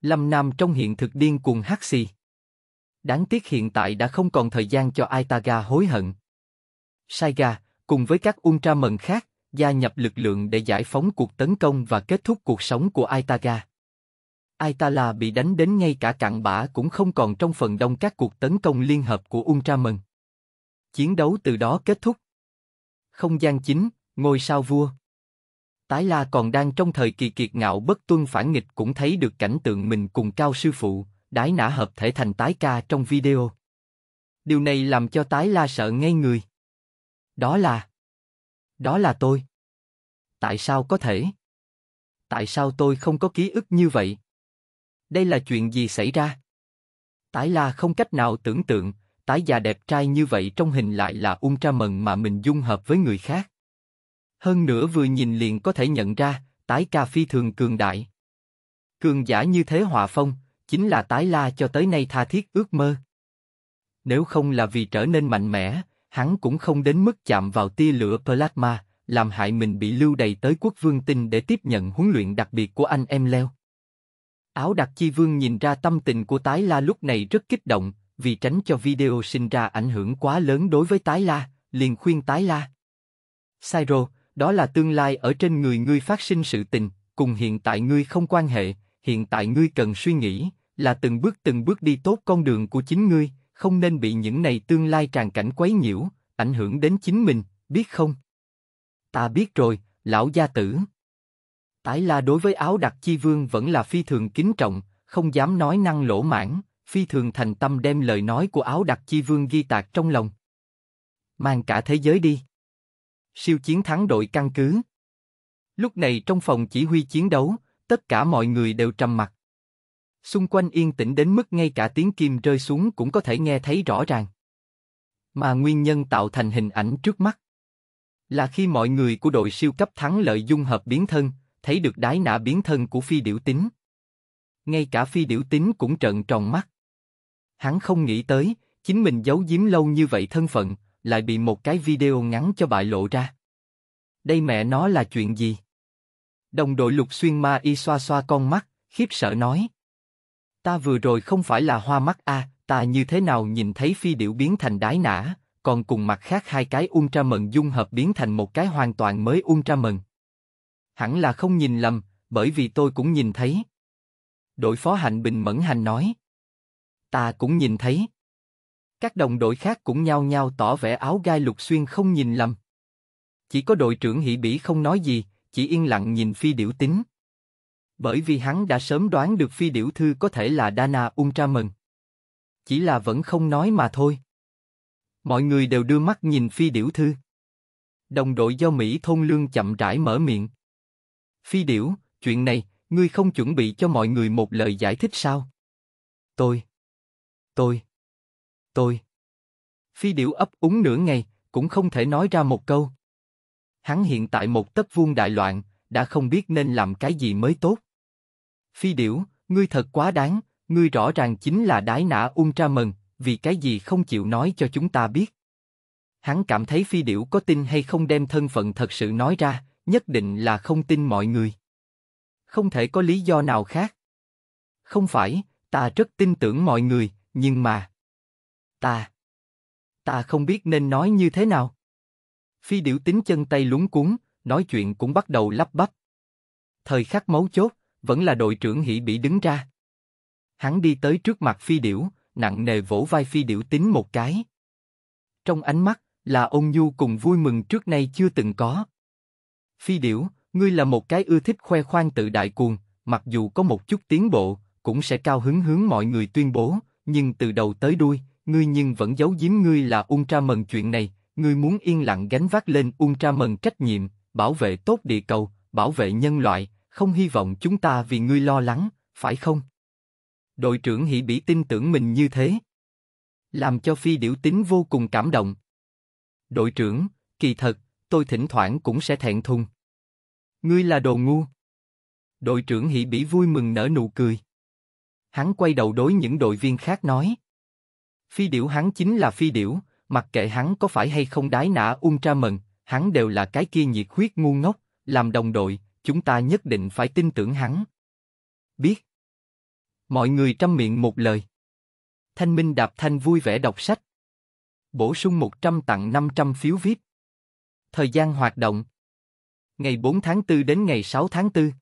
Lâm Nam trong hiện thực điên cuồng hắc xì. Đáng tiếc hiện tại đã không còn thời gian cho Aitaga hối hận. Saiga, cùng với các Mần khác, gia nhập lực lượng để giải phóng cuộc tấn công và kết thúc cuộc sống của Aitaga. Aitala bị đánh đến ngay cả cặn bã cũng không còn trong phần đông các cuộc tấn công liên hợp của Mần. Chiến đấu từ đó kết thúc. Không gian chính, ngôi sao vua. Tái La còn đang trong thời kỳ kiệt ngạo bất tuân phản nghịch cũng thấy được cảnh tượng mình cùng cao sư phụ, đái nã hợp thể thành tái ca trong video. Điều này làm cho tái la sợ ngay người. Đó là... Đó là tôi. Tại sao có thể? Tại sao tôi không có ký ức như vậy? Đây là chuyện gì xảy ra? Tái la không cách nào tưởng tượng, tái già đẹp trai như vậy trong hình lại là ultra mần mà mình dung hợp với người khác. Hơn nữa vừa nhìn liền có thể nhận ra, tái ca phi thường cường đại. Cường giả như thế hòa phong, chính là tái la cho tới nay tha thiết ước mơ. Nếu không là vì trở nên mạnh mẽ, hắn cũng không đến mức chạm vào tia lửa plasma, làm hại mình bị lưu đầy tới quốc vương tinh để tiếp nhận huấn luyện đặc biệt của anh em leo. Áo đặc chi vương nhìn ra tâm tình của tái la lúc này rất kích động, vì tránh cho video sinh ra ảnh hưởng quá lớn đối với tái la, liền khuyên tái la. Sairo, đó là tương lai ở trên người ngươi phát sinh sự tình, cùng hiện tại ngươi không quan hệ, hiện tại ngươi cần suy nghĩ, là từng bước từng bước đi tốt con đường của chính ngươi, không nên bị những này tương lai tràn cảnh quấy nhiễu, ảnh hưởng đến chính mình, biết không? Ta biết rồi, lão gia tử. Tái la đối với áo đặc chi vương vẫn là phi thường kính trọng, không dám nói năng lỗ mãn, phi thường thành tâm đem lời nói của áo đặc chi vương ghi tạc trong lòng. Mang cả thế giới đi. Siêu chiến thắng đội căn cứ. Lúc này trong phòng chỉ huy chiến đấu, tất cả mọi người đều trầm mặt. Xung quanh yên tĩnh đến mức ngay cả tiếng kim rơi xuống cũng có thể nghe thấy rõ ràng. Mà nguyên nhân tạo thành hình ảnh trước mắt là khi mọi người của đội siêu cấp thắng lợi dung hợp biến thân, thấy được đái nã biến thân của phi điểu tính. Ngay cả phi điểu tính cũng trợn tròn mắt. Hắn không nghĩ tới, chính mình giấu giếm lâu như vậy thân phận, lại bị một cái video ngắn cho bại lộ ra. Đây mẹ nó là chuyện gì? Đồng đội lục xuyên ma y xoa xoa con mắt, khiếp sợ nói. Ta vừa rồi không phải là hoa mắt a, à, ta như thế nào nhìn thấy phi điểu biến thành đái nã, còn cùng mặt khác hai cái ultra mận dung hợp biến thành một cái hoàn toàn mới ultra mận. Hẳn là không nhìn lầm, bởi vì tôi cũng nhìn thấy. Đội phó hạnh bình mẫn hành nói. Ta cũng nhìn thấy. Các đồng đội khác cũng nhao nhao tỏ vẻ áo gai lục xuyên không nhìn lầm. Chỉ có đội trưởng hỷ bỉ không nói gì, chỉ yên lặng nhìn phi điểu tính bởi vì hắn đã sớm đoán được phi điểu thư có thể là Dana Ultraman. Chỉ là vẫn không nói mà thôi. Mọi người đều đưa mắt nhìn phi điểu thư. Đồng đội do Mỹ thôn lương chậm rãi mở miệng. Phi điểu, chuyện này, ngươi không chuẩn bị cho mọi người một lời giải thích sao? Tôi. Tôi. Tôi. Phi điểu ấp úng nửa ngày, cũng không thể nói ra một câu. Hắn hiện tại một tấc vuông đại loạn, đã không biết nên làm cái gì mới tốt. Phi điểu, ngươi thật quá đáng, ngươi rõ ràng chính là đái nã Ultraman, vì cái gì không chịu nói cho chúng ta biết. Hắn cảm thấy phi điểu có tin hay không đem thân phận thật sự nói ra, nhất định là không tin mọi người. Không thể có lý do nào khác. Không phải, ta rất tin tưởng mọi người, nhưng mà... Ta... Ta không biết nên nói như thế nào. Phi điểu tính chân tay lúng cuốn, nói chuyện cũng bắt đầu lắp bắp. Thời khắc mấu chốt, vẫn là đội trưởng Hỷ bị đứng ra. Hắn đi tới trước mặt phi điểu, nặng nề vỗ vai phi điểu tính một cái. Trong ánh mắt, là ôn nhu cùng vui mừng trước nay chưa từng có. Phi điểu, ngươi là một cái ưa thích khoe khoang tự đại cuồng, mặc dù có một chút tiến bộ, cũng sẽ cao hứng hướng mọi người tuyên bố, nhưng từ đầu tới đuôi, ngươi nhưng vẫn giấu giếm ngươi là ultra mần chuyện này, ngươi muốn yên lặng gánh vác lên ultra mần trách nhiệm, bảo vệ tốt địa cầu, bảo vệ nhân loại, không hy vọng chúng ta vì ngươi lo lắng, phải không? Đội trưởng Hỷ Bỉ tin tưởng mình như thế. Làm cho phi điểu tính vô cùng cảm động. Đội trưởng, kỳ thật, tôi thỉnh thoảng cũng sẽ thẹn thùng. Ngươi là đồ ngu. Đội trưởng Hỷ Bỉ vui mừng nở nụ cười. Hắn quay đầu đối những đội viên khác nói. Phi điểu hắn chính là phi điểu, mặc kệ hắn có phải hay không đái nã mừng hắn đều là cái kia nhiệt huyết ngu ngốc, làm đồng đội, chúng ta nhất định phải tin tưởng hắn. Biết. Mọi người trăm miệng một lời. Thanh Minh Đạp Thanh vui vẻ đọc sách. Bổ sung 100 tặng 500 phiếu viết Thời gian hoạt động. Ngày 4 tháng 4 đến ngày 6 tháng 4.